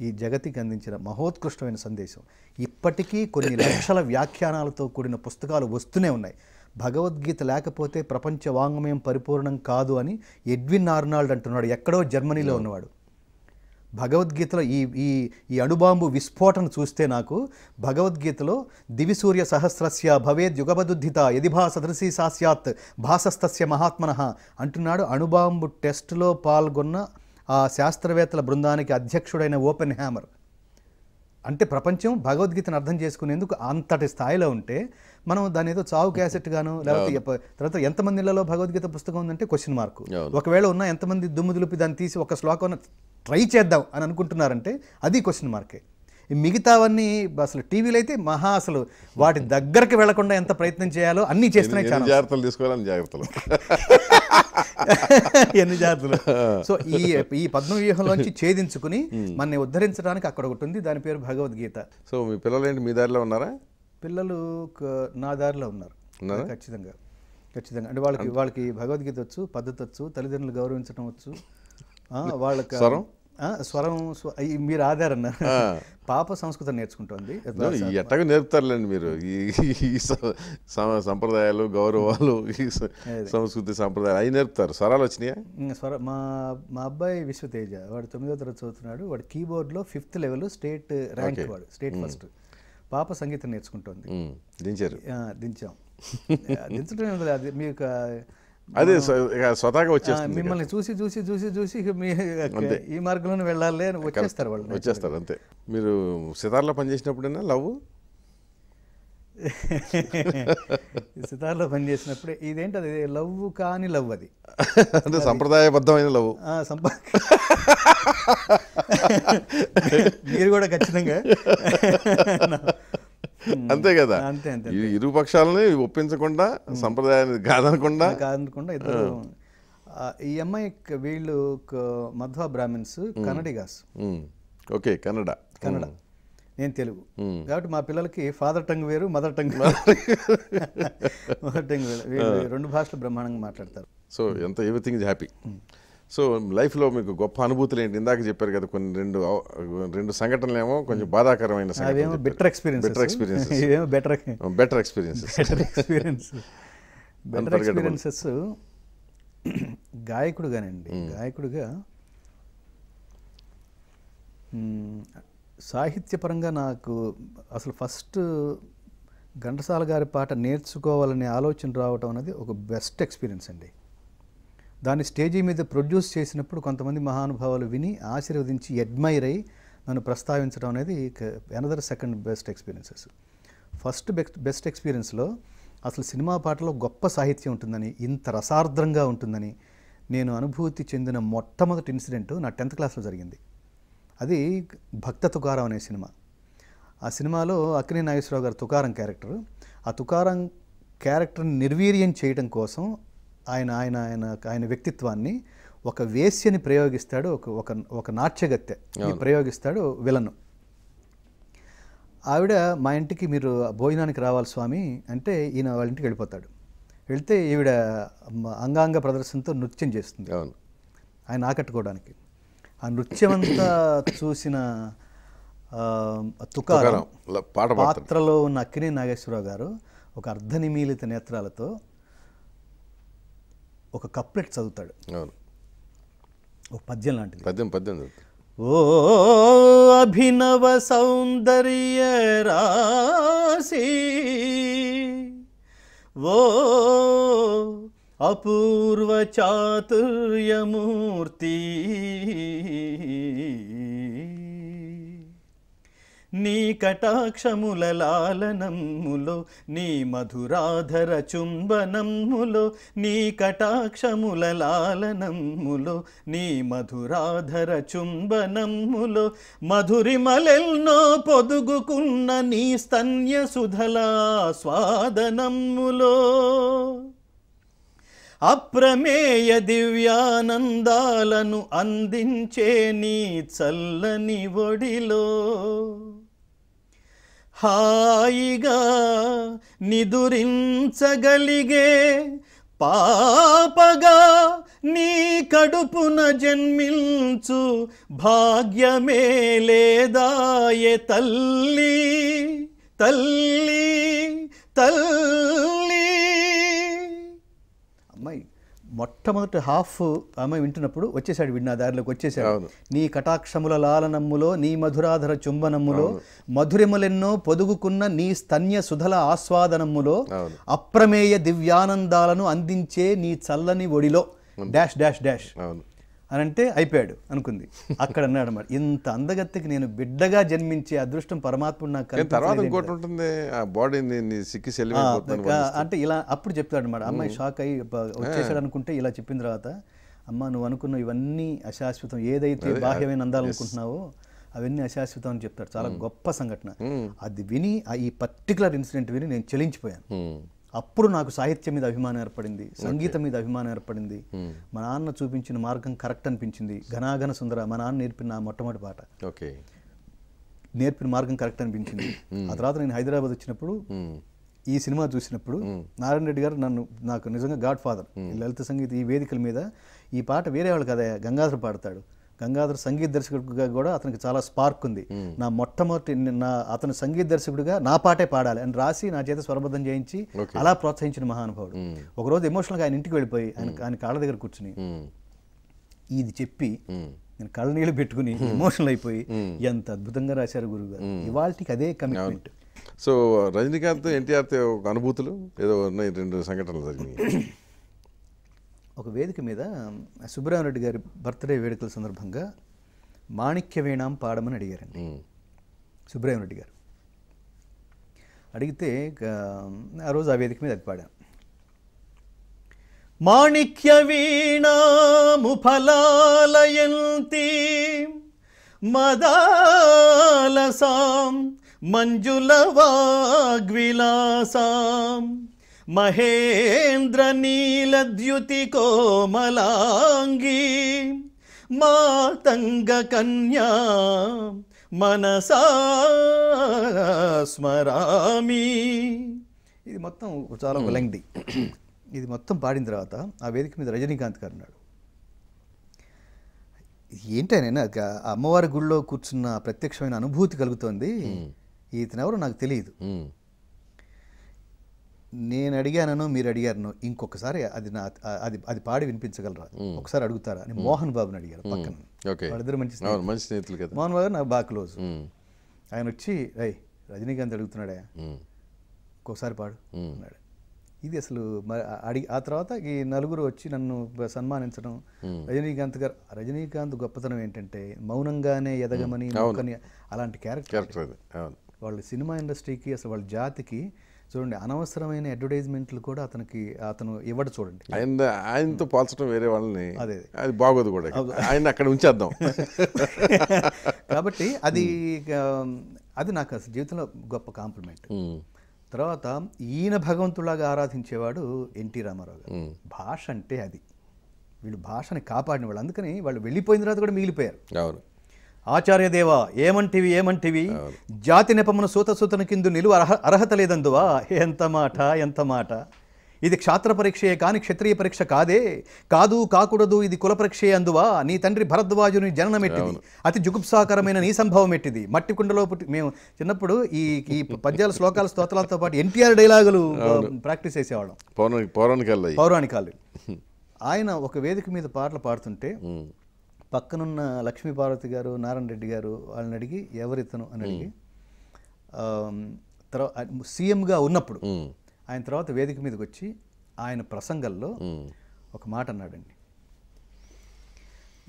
ఈ జగతికి అందించిన మహోత్కృష్టమైన సందేశం ఇప్పటికీ కొన్ని [coughs] లక్షల వ్యాఖ్యానాలతో కూడిన పుస్తకాలు వస్తూనే ఉన్నాయి భగవద్గీత లేకపోతే ప్రపంచ వాంగ్మయం పరిపూర్ణం కాదు అని ఎడ్విన్ ఆర్నాల్డ్ అంటున్నాడు ఎక్కడో జర్మనీలో hmm. ఉన్నవాడు భగవద్గీతలో ఈ ఈ ఈ అణుబాంబు విస్ఫోటన చూస్తే నాకు భగవద్గీతలో దివిసూర్య సహస్రస్య భవేద్ యుగబదుద్ధిత యదిభా సదృశి సాస్యాత్ భాసస్తస్య మహాత్మన అంటున్నాడు అణుబాంబు టెస్ట్లో పాల్గొన్న ఆ శాస్త్రవేత్తల బృందానికి అధ్యక్షుడైన ఓపెన్ హ్యామర్ అంటే ప్రపంచం భగవద్గీతను అర్థం చేసుకునేందుకు అంతటి స్థాయిలో ఉంటే మనం దాని ఏదో చావు క్యాసెట్ గాను లేకపోతే తర్వాత ఎంతమంది ఇళ్లలో భగవద్గీత పుస్తకం ఉందంటే క్వశ్చన్ మార్క్ ఒకవేళ ఉన్న ఎంతమంది దుమ్ము దులిపి దాన్ని తీసి ఒక శ్లోకం ట్రై చేద్దాం అని అనుకుంటున్నారంటే అది క్వశ్చన్ మార్కే మిగతావన్నీ అసలు టీవీలో అయితే మహా అసలు వాటి దగ్గరికి వెళ్లకుండా ఎంత ప్రయత్నం చేయాలో అన్ని చేస్తున్నాయి జాగ్రత్తలు తీసుకోవాలని జాగ్రత్తలు [laughs] ఎన్ని జాగ్రత్తలు సో ఈ [laughs] ఈ పద్మ వ్యూహంలోంచి ఛేదించుకుని మనని ఉద్ధరించడానికి అక్కడ ఒకటి ఉంది దాని పేరు భగవద్గీత సో మీ పిల్లలు ఏంటి మీ దారిలో ఉన్నారా పిల్లలు నా దారిలో ఉన్నారు ఖచ్చితంగా ఖచ్చితంగా అంటే వాళ్ళకి వాళ్ళకి భగవద్గీత వచ్చు పద్ధతి వచ్చు తల్లిదండ్రులు గౌరవించడం వచ్చు వాళ్ళకి స్వరం స్వరం మీరు ఆధారన్న పాప సంస్కృతం నేర్చుకుంటుంది ఎట్టగా నేర్పుతారులేండి మీరు ఈ సంప్రదాయాలు గౌరవాలు ఈ సంస్కృతి సంప్రదాయాలు అవి నేర్పుతారు స్వరాలు వచ్చినాయా స్వర మా మా అబ్బాయి విశ్వతేజ వాడు తొమ్మిదో తరగతి చదువుతున్నాడు వాడు కీబోర్డ్లో ఫిఫ్త్ లెవెల్ స్టేట్ ర్యాంక్ వాడు స్టేట్ ఫస్ట్ పాప సంగీతం నేర్చుకుంటుంది దించారు దించాం దించడం అది మీకు అదే స్వతహాగా వచ్చేస్తారు మిమ్మల్ని చూసి చూసి చూసి చూసి మీ ఈ మార్గంలోనే వెళ్ళాలి అని వచ్చేస్తారు వాళ్ళు వచ్చేస్తారు అంతే మీరు సితార్లో పనిచేసినప్పుడైనా లవ్ [laughs] సితార్లో పనిచేసినప్పుడే ఇదేంటి అది లవ్ కాని లవ్ అది అంటే సంప్రదాయబద్ధమైన లవ్ [laughs] మీరు కూడా ఖచ్చితంగా [laughs] Hmm. అంతే కదా అంతే అంతే ఇరు పక్షాలని ఒప్పించకుండా hmm. సంప్రదాయాన్ని కాదనకుండా కాదనకుండా ఇద్దరు hmm. ఈ అమ్మాయి వీళ్ళు మధ్వ బ్రాహ్మిన్స్ కన్నడిగాస్ ఓకే కన్నడ కన్నడ నేను తెలుగు కాబట్టి మా పిల్లలకి ఫాదర్ టంగ్ వేరు మదర్ టంగ్ [laughs] మదర్ టంగ్ వేరు రెండు భాషలు బ్రహ్మాండంగా మాట్లాడతారు సో ఎంత ఎవ్రీథింగ్ ఇస్ హ్యాపీ సో లైఫ్లో మీకు గొప్ప అనుభూతులు ఏంటి ఇందాక చెప్పారు కదా కొన్ని రెండు రెండు సంఘటనలు ఏమో కొంచెం బాధాకరమైన better experience better experience better better better experience better experiences గాయకుడుగానండి hmm. గాయకుడుగా సాహిత్యపరంగా నాకు అసలు ఫస్ట్ ఘంటసాల గారి పాట నేర్చుకోవాలనే ఆలోచన రావటం అనేది ఒక బెస్ట్ ఎక్స్పీరియన్స్ అండి దాన్ని స్టేజీ మీద ప్రొడ్యూస్ చేసినప్పుడు కొంతమంది మహానుభావులు విని ఆశీర్వదించి అడ్మైర్ అయ్యి నన్ను ప్రస్తావించడం అనేది another second best experiences first best best ఎక్స్పీరియన్స్లో అసలు సినిమా పాటలో గొప్ప సాహిత్యం ఉంటుందని ఇంత రసార్ద్రంగా ఉంటుందని నేను అనుభూతి చెందిన మొట్టమొదటి ఇన్సిడెంట్ నా టెన్త్ క్లాస్లో జరిగింది అది భక్త తుకారం అనే సినిమా ఆ సినిమాలో అక్కినే నాగేశ్వరరావు గారు తుకారం క్యారెక్టర్ ఆ తుకారం క్యారెక్టర్ని నిర్వీర్యం చేయడం కోసం ఆయన ఆయన ఆయన ఆయన వ్యక్తిత్వాన్ని ఒక వేస్యని ప్రయోగిస్తాడు ఒక ఒక ఒక నాట్యగత్తె ప్రయోగిస్తాడు విలను ఆవిడ మా ఇంటికి మీరు భోజనానికి రావాలి స్వామి అంటే ఈయన వాళ్ళ ఇంటికి వెళ్ళిపోతాడు వెళితే ఈవిడ అంగాంగ ప్రదర్శనతో నృత్యం చేస్తుంది ఆయన ఆకట్టుకోవడానికి ఆ నృత్యం అంతా చూసిన తుకారం పాత్రలో ఉన్న అక్కినే నాగేశ్వరరావు గారు ఒక అర్ధనిమీలిత నేత్రాలతో ఒక కప్లెట్ చదువుతాడు ఒక పద్యం లాంటిది పద్యం పద్యం ఓ అభినవ సౌందర్య రాశి ఓ అపూర్వ చాతుర్యమూర్తి నీ కటాక్షముల లాలనమ్ములో నీ మధురాధర చుంబనమ్ములో నీ కటాక్షముల లాలనమ్ములో నీ మధురాధర చుంబనమ్ములో మధురిమలెల్నో పొదుగుకున్న నీ స్తన్య సుధలా స్వాదనమ్ములో అప్రమేయ దివ్యానందాలను అందించే నీ చల్లని ఒడిలో హాయిగా నిదురించగలిగే పాపగా నీ కడుపున జన్మించు భాగ్యమే లేదాయే తల్లి తల్లి తల్లి మొట్టమొదటి హాఫ్ ఆమె వింటున్నప్పుడు వచ్చేసాడు విన్నా దారిలోకి వచ్చేసాడు నీ కటాక్షముల లాలనమ్ములో నీ మధురాధర చుంబనమ్ములో మధురిమలెన్నో పొదుగుకున్న నీ స్తన్య సుధల ఆస్వాదనమ్ములో అప్రమేయ దివ్యానందాలను అందించే నీ చల్లని ఒడిలో డాష్ డాష్ డాష్ అని అంటే అయిపోయాడు అనుకుంది అక్కడ అన్నాడు అన్నమాట ఇంత అందగత్తికి నేను బిడ్డగా జన్మించే అదృష్టం పరమాత్ముడు నాకు తర్వాత ఇంకోటి ఉంటుంది బాడీ సిక్కి అంటే ఇలా అప్పుడు చెప్తాడు అన్నమాట అమ్మాయి షాక్ అయ్యి వచ్చేసాడు అనుకుంటే ఇలా చెప్పిన తర్వాత అమ్మ నువ్వు అనుకున్న ఇవన్నీ అశాశ్వతం ఏదైతే బాహ్యమైన అందాలనుకుంటున్నావో అవన్నీ అశాశ్వతం అని చెప్తాడు చాలా గొప్ప సంఘటన అది విని ఈ పర్టికులర్ ఇన్సిడెంట్ విని నేను చెలించిపోయాను అప్పుడు నాకు సాహిత్యం మీద అభిమానం ఏర్పడింది సంగీతం మీద అభిమానం ఏర్పడింది మా నాన్న చూపించిన మార్గం కరెక్ట్ అనిపించింది ఘనాఘన సుందర మా నాన్న నేర్పిన మొట్టమొదటి పాట ఓకే నేర్పిన మార్గం కరెక్ట్ అనిపించింది ఆ తర్వాత నేను హైదరాబాద్ వచ్చినప్పుడు ఈ సినిమా చూసినప్పుడు నారాయణ రెడ్డి గారు నన్ను నాకు నిజంగా గాడ్ ఫాదర్ లలిత సంగీత ఈ వేదికల మీద ఈ పాట వేరే వాళ్ళు కదా గంగాధర పాడతాడు గంగాధర్ సంగీత దర్శకుడిగా కూడా అతనికి చాలా స్పార్క్ ఉంది నా మొట్టమొదటి నా అతను సంగీత దర్శకుడిగా నా పాటే పాడాలి అని రాసి నా చేత స్వరబద్ధం చేయించి అలా ప్రోత్సహించిన మహానుభావుడు ఒకరోజు ఎమోషనల్గా ఆయన ఇంటికి వెళ్ళిపోయి ఆయన ఆయన కాళ్ళ దగ్గర కూర్చుని ఇది చెప్పి నేను కళ్ళ నీళ్ళు పెట్టుకుని ఎమోషనల్ అయిపోయి ఎంత అద్భుతంగా రాశారు గురువు గారు ఇవాళకి అదే కమిట్మెంట్ సో రజనీకాంత్ ఎన్టీఆర్తో ఒక అనుభూతులు ఏదో ఉన్నాయి రెండు సంఘటనలు జరిగినాయి [coughs] ఒక వేదిక మీద రెడ్డి గారి బర్త్డే వేడుకల సందర్భంగా మాణిక్య వీణాం పాడమని అడిగారండి రెడ్డి గారు అడిగితే ఆ రోజు ఆ వేదిక మీద అది పాడాను మాణిక్య వీణాము ఫలాలయంతి మదాలసాం మంజుల వాగ్విలాసాం మహేంద్ర మాతంగ కన్యా మనసా స్మరామి ఇది మొత్తం చాలా ఒక hmm. ఇది మొత్తం పాడిన తర్వాత ఆ వేదిక మీద రజనీకాంత్ గారు అన్నాడు ఏంటైనా అమ్మవారి గుడిలో కూర్చున్న ప్రత్యక్షమైన అనుభూతి కలుగుతోంది hmm. ఈతనెవరో నాకు తెలియదు hmm. నేను అడిగానను మీరు అడిగారను ఇంకొకసారి అది నా అది అది పాడి వినిపించగలరా ఒకసారి అడుగుతారా అని మోహన్ బాబుని అడిగారు పక్కన వాళ్ళిద్దరు మంచి మంచి స్నేహితులు కదా మోహన్ బాబు నాకు బాగా క్లోజ్ ఆయన వచ్చి రై రజనీకాంత్ అడుగుతున్నాడే ఒక్కోసారి పాడు అన్నాడు ఇది అసలు అడిగి ఆ తర్వాత ఈ నలుగురు వచ్చి నన్ను సన్మానించడం రజనీకాంత్ గారు రజనీకాంత్ గొప్పతనం ఏంటంటే మౌనంగానే ఎదగమని అలాంటి క్యారెక్టర్ వాళ్ళు సినిమా ఇండస్ట్రీకి అసలు వాళ్ళ జాతికి చూడండి అనవసరమైన అడ్వర్టైజ్మెంట్లు కూడా అతనికి అతను ఇవ్వడు చూడండి ఆయన ఆయనతో పోల్చడం వేరే వాళ్ళని అదే అది బాగోదు కూడా ఆయన అక్కడ ఉంచేద్దాం [laughs] కాబట్టి అది అది నాకు అసలు జీవితంలో గొప్ప కాంప్లిమెంట్ తర్వాత ఈయన భగవంతులాగా ఆరాధించేవాడు ఎన్టీ రామారావు గారు భాష అంటే అది వీళ్ళు భాషని కాపాడిన వాళ్ళు అందుకని వాళ్ళు వెళ్ళిపోయిన తర్వాత కూడా మిగిలిపోయారు అవును ఆచార్యదేవ ఏమంటివి ఏమంటివి జాతి నెపమున సూతన కిందు నిలువ అర్హత లేదందువా ఎంత మాట ఎంత మాట ఇది క్షాత్ర పరీక్షయే కాని క్షత్రియ పరీక్ష కాదే కాదు కాకూడదు ఇది కుల పరీక్షయే అందువా నీ తండ్రి భరద్వాజుని జననం ఎట్టిది అతి జుగుప్సాకరమైన నీ సంభవం ఎట్టిది మట్టి కుండలో మేము చిన్నప్పుడు ఈ ఈ పద్యాల శ్లోకాల స్తోత్రాలతో పాటు ఎన్టీఆర్ డైలాగులు ప్రాక్టీస్ చేసేవాళ్ళం పౌరాణికాలు పౌరాణికాలు ఆయన ఒక వేదిక మీద పాటలు పాడుతుంటే పక్కనున్న లక్ష్మీపార్వతి గారు నారాయణ రెడ్డి గారు వాళ్ళని అడిగి ఎవరితను అని అడిగి తర్వాత సీఎంగా ఉన్నప్పుడు ఆయన తర్వాత వేదిక మీదకి వచ్చి ఆయన ప్రసంగంలో ఒక మాట అన్నాడండి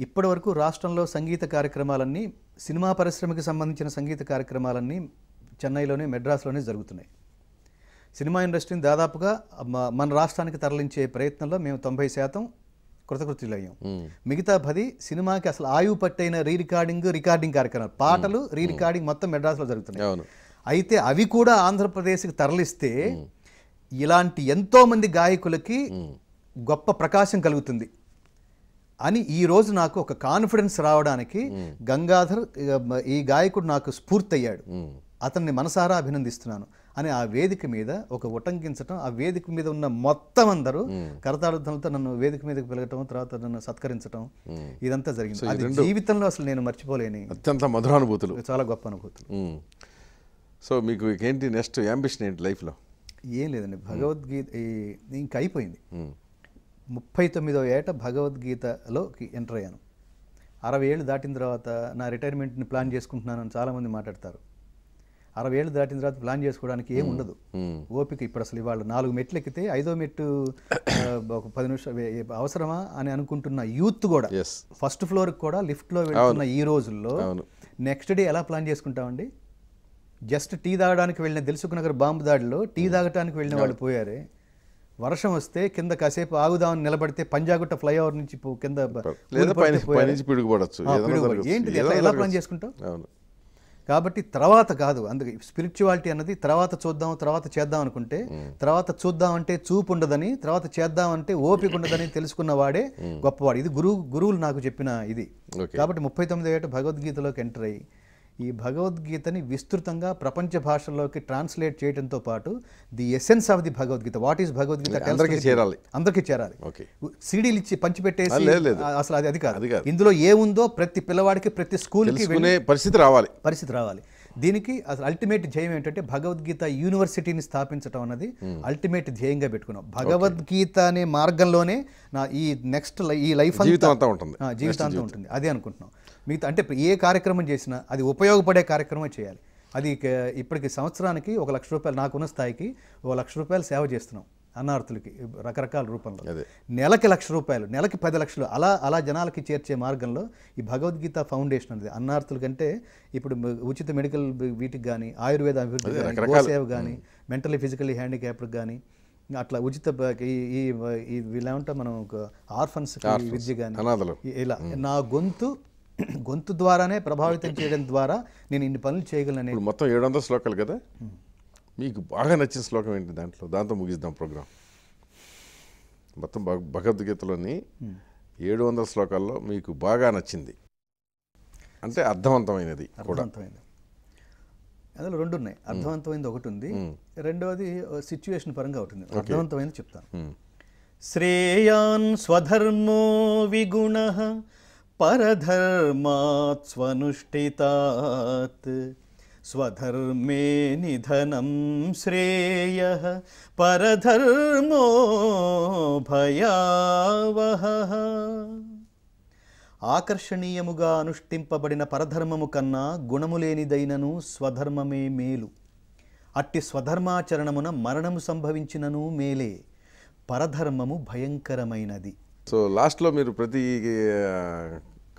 ఇప్పటి వరకు రాష్ట్రంలో సంగీత కార్యక్రమాలన్నీ సినిమా పరిశ్రమకి సంబంధించిన సంగీత కార్యక్రమాలన్నీ చెన్నైలోనే మెడ్రాస్లోనే జరుగుతున్నాయి సినిమా ఇండస్ట్రీని దాదాపుగా మన రాష్ట్రానికి తరలించే ప్రయత్నంలో మేము తొంభై శాతం కృతకృత్యులయ్యాం మిగతా పది సినిమాకి అసలు ఆయువు పట్టైన రీ రికార్డింగ్ రికార్డింగ్ కార్యక్రమాలు పాటలు రీ రికార్డింగ్ మొత్తం మెడ్రాస్లో జరుగుతున్నాయి అయితే అవి కూడా ఆంధ్రప్రదేశ్కి తరలిస్తే ఇలాంటి ఎంతోమంది గాయకులకి గొప్ప ప్రకాశం కలుగుతుంది అని ఈ రోజు నాకు ఒక కాన్ఫిడెన్స్ రావడానికి గంగాధర్ ఈ గాయకుడు నాకు స్ఫూర్తి అయ్యాడు అతన్ని మనసారా అభినందిస్తున్నాను అని ఆ వేదిక మీద ఒక ఉటంకించటం ఆ వేదిక మీద ఉన్న మొత్తం అందరూ కరతాళుద్ధంతో నన్ను వేదిక మీదకి పిలగటం తర్వాత నన్ను సత్కరించడం ఇదంతా జరిగింది అది జీవితంలో అసలు నేను మర్చిపోలేని అత్యంత మధురానుభూతులు చాలా గొప్ప అనుభూతులు సో మీకు ఏంటి నెక్స్ట్ అంబిషన్ ఏంటి లైఫ్లో ఏం లేదండి భగవద్గీత ఇంక అయిపోయింది ముప్పై తొమ్మిదో ఏట భగవద్గీతలోకి ఎంటర్ అయ్యాను అరవై ఏళ్ళు దాటిన తర్వాత నా రిటైర్మెంట్ని ప్లాన్ చేసుకుంటున్నానని చాలామంది మాట్లాడతారు అరవై ఏళ్ళు దాటిన తర్వాత ప్లాన్ చేసుకోవడానికి ఏమి ఉండదు ఓపిక ఇప్పుడు అసలు ఇవాళ నాలుగు మెట్లు ఎక్కితే ఐదో మెట్టు ఒక పది నిమిషం అవసరమా అని అనుకుంటున్న యూత్ కూడా ఫస్ట్ ఫ్లోర్ కూడా లిఫ్ట్లో వెళ్తున్న ఈ రోజుల్లో నెక్స్ట్ డే ఎలా ప్లాన్ చేసుకుంటామండి జస్ట్ టీ తాగడానికి వెళ్ళిన దిల్సుఖ్ నగర్ బాంబు దాడిలో టీ తాగడానికి వెళ్ళిన వాళ్ళు పోయారే వర్షం వస్తే కింద కాసేపు ఆగుదామని నిలబడితే పంజాగుట్ట ఫ్లైఓవర్ నుంచి కింద ఏంటి ఎలా ప్లాన్ చేసుకుంటాం కాబట్టి తర్వాత కాదు అందుకే స్పిరిచువాలిటీ అన్నది తర్వాత చూద్దాం తర్వాత చేద్దాం అనుకుంటే తర్వాత చూద్దాం అంటే చూపు ఉండదని తర్వాత చేద్దాం అంటే ఓపిక ఉండదని తెలుసుకున్న వాడే గొప్పవాడు ఇది గురువు గురువులు నాకు చెప్పిన ఇది కాబట్టి ముప్పై తొమ్మిది ఏట భగవద్గీతలోకి ఎంటర్ అయ్యి ఈ భగవద్గీతని విస్తృతంగా ప్రపంచ భాషల్లోకి ట్రాన్స్లేట్ చేయడంతో పాటు the essence of the Bhagavad Gita what is Bhagavad Gita అందరికీ చేరాలి అందరికీ చేరాలి సీడీలు ఇచ్చి పంచిపెట్టేసి అసలు అది అది కాదు ఇందులో ఏముందో ప్రతి పిల్లవాడికి ప్రతి స్కూల్కి పరిస్థితి రావాలి పరిస్థితి రావాలి దీనికి అసలు అల్టిమేట్ ధ్యేయం ఏంటంటే భగవద్గీత యూనివర్సిటీని స్థాపించడం అన్నది అల్టిమేట్ ధ్యేయంగా పెట్టుకున్నాం భగవద్గీత అనే మార్గంలోనే నా ఈ నెక్స్ట్ ఈ లైఫ్ అంతా ఉంటుంది జీవితాంతం ఉంటుంది అదే అనుకుంటున్నాం మిగతా అంటే ఏ కార్యక్రమం చేసినా అది ఉపయోగపడే కార్యక్రమం చేయాలి అది ఇప్పటికి సంవత్సరానికి ఒక లక్ష రూపాయలు నాకున్న స్థాయికి ఒక లక్ష రూపాయలు సేవ చేస్తున్నాం అన్నార్థులకి రకరకాల రూపంలో నెలకి లక్ష రూపాయలు నెలకి పది లక్షలు అలా అలా జనాలకి చేర్చే మార్గంలో ఈ భగవద్గీత ఫౌండేషన్ అనేది అన్నార్థులు కంటే ఇప్పుడు ఉచిత మెడికల్ వీటికి కానీ ఆయుర్వేద అభివృద్ధి సేవ కానీ మెంటలీ ఫిజికలీ హ్యాండిక్యాప్డ్ కానీ అట్లా ఉచిత ఈ వీళ్ళేమంటే మనం ఆర్ఫన్స్ విద్య కానీ ఇలా నా గొంతు గొంతు ద్వారానే ప్రభావితం చేయడం ద్వారా నేను ఇన్ని పనులు చేయగలను మొత్తం ఏడు వందల శ్లోకాలు కదా మీకు బాగా నచ్చిన శ్లోకం ఏంటి దాంట్లో దాంతో ముగిద్దాం ప్రోగ్రామ్ మొత్తం భగవద్గీతలోని ఏడు వందల శ్లోకాల్లో మీకు బాగా నచ్చింది అంటే అర్థవంతమైనది అర్థవంతమైనది అందులో రెండు ఉన్నాయి అర్థవంతమైనది ఒకటి ఉంది రెండవది సిచ్యువేషన్ పరంగా ఉంటుంది అర్థవంతమైనది చెప్తాను శ్రేయాన్ స్వధర్మో విగుణ పరధర్మాత్ స్వనుష్ఠితాత్ స్వధర్మే నిధనం శ్రేయ పరధర్మో భయావహ ఆకర్షణీయముగా అనుష్ఠింపబడిన పరధర్మము కన్నా గుణములేనిదైనను స్వధర్మమే మేలు అట్టి స్వధర్మాచరణమున మరణము సంభవించినను మేలే పరధర్మము భయంకరమైనది సో లాస్ట్లో మీరు ప్రతి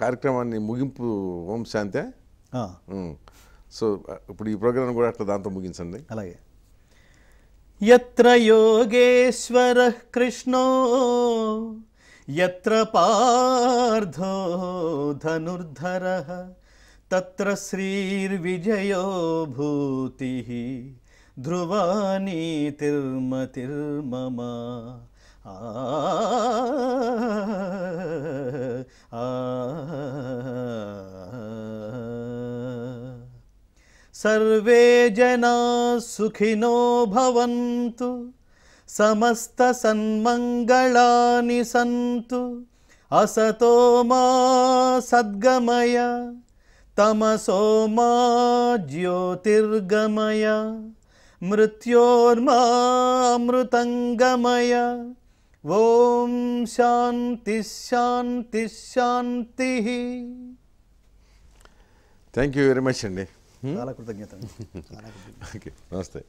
కార్యక్రమాన్ని ముగింపు ఓంశాంతే సో ఇప్పుడు ఈ ప్రోగ్రాం కూడా అట్లా దాంతో ముగించండి అలాగే ఎత్ర యోగేశ్వర కృష్ణో ఎత్ర పార్థో ధనుర్ధర తత్ర శ్రీర్విజయో భూతి తిర్మమా आ सर्वे जना सुखिनो भवन्तु समस्तसन्मङ्गलानि सन्तु असतो मा सद्गमय तमसो मा ज्योतिर्गमय मृत्योर्मा मृतङ्गमय ओम शांति शांति शांति थैंक यू वेरी मच अंडी कृतज्ञता नमस्ते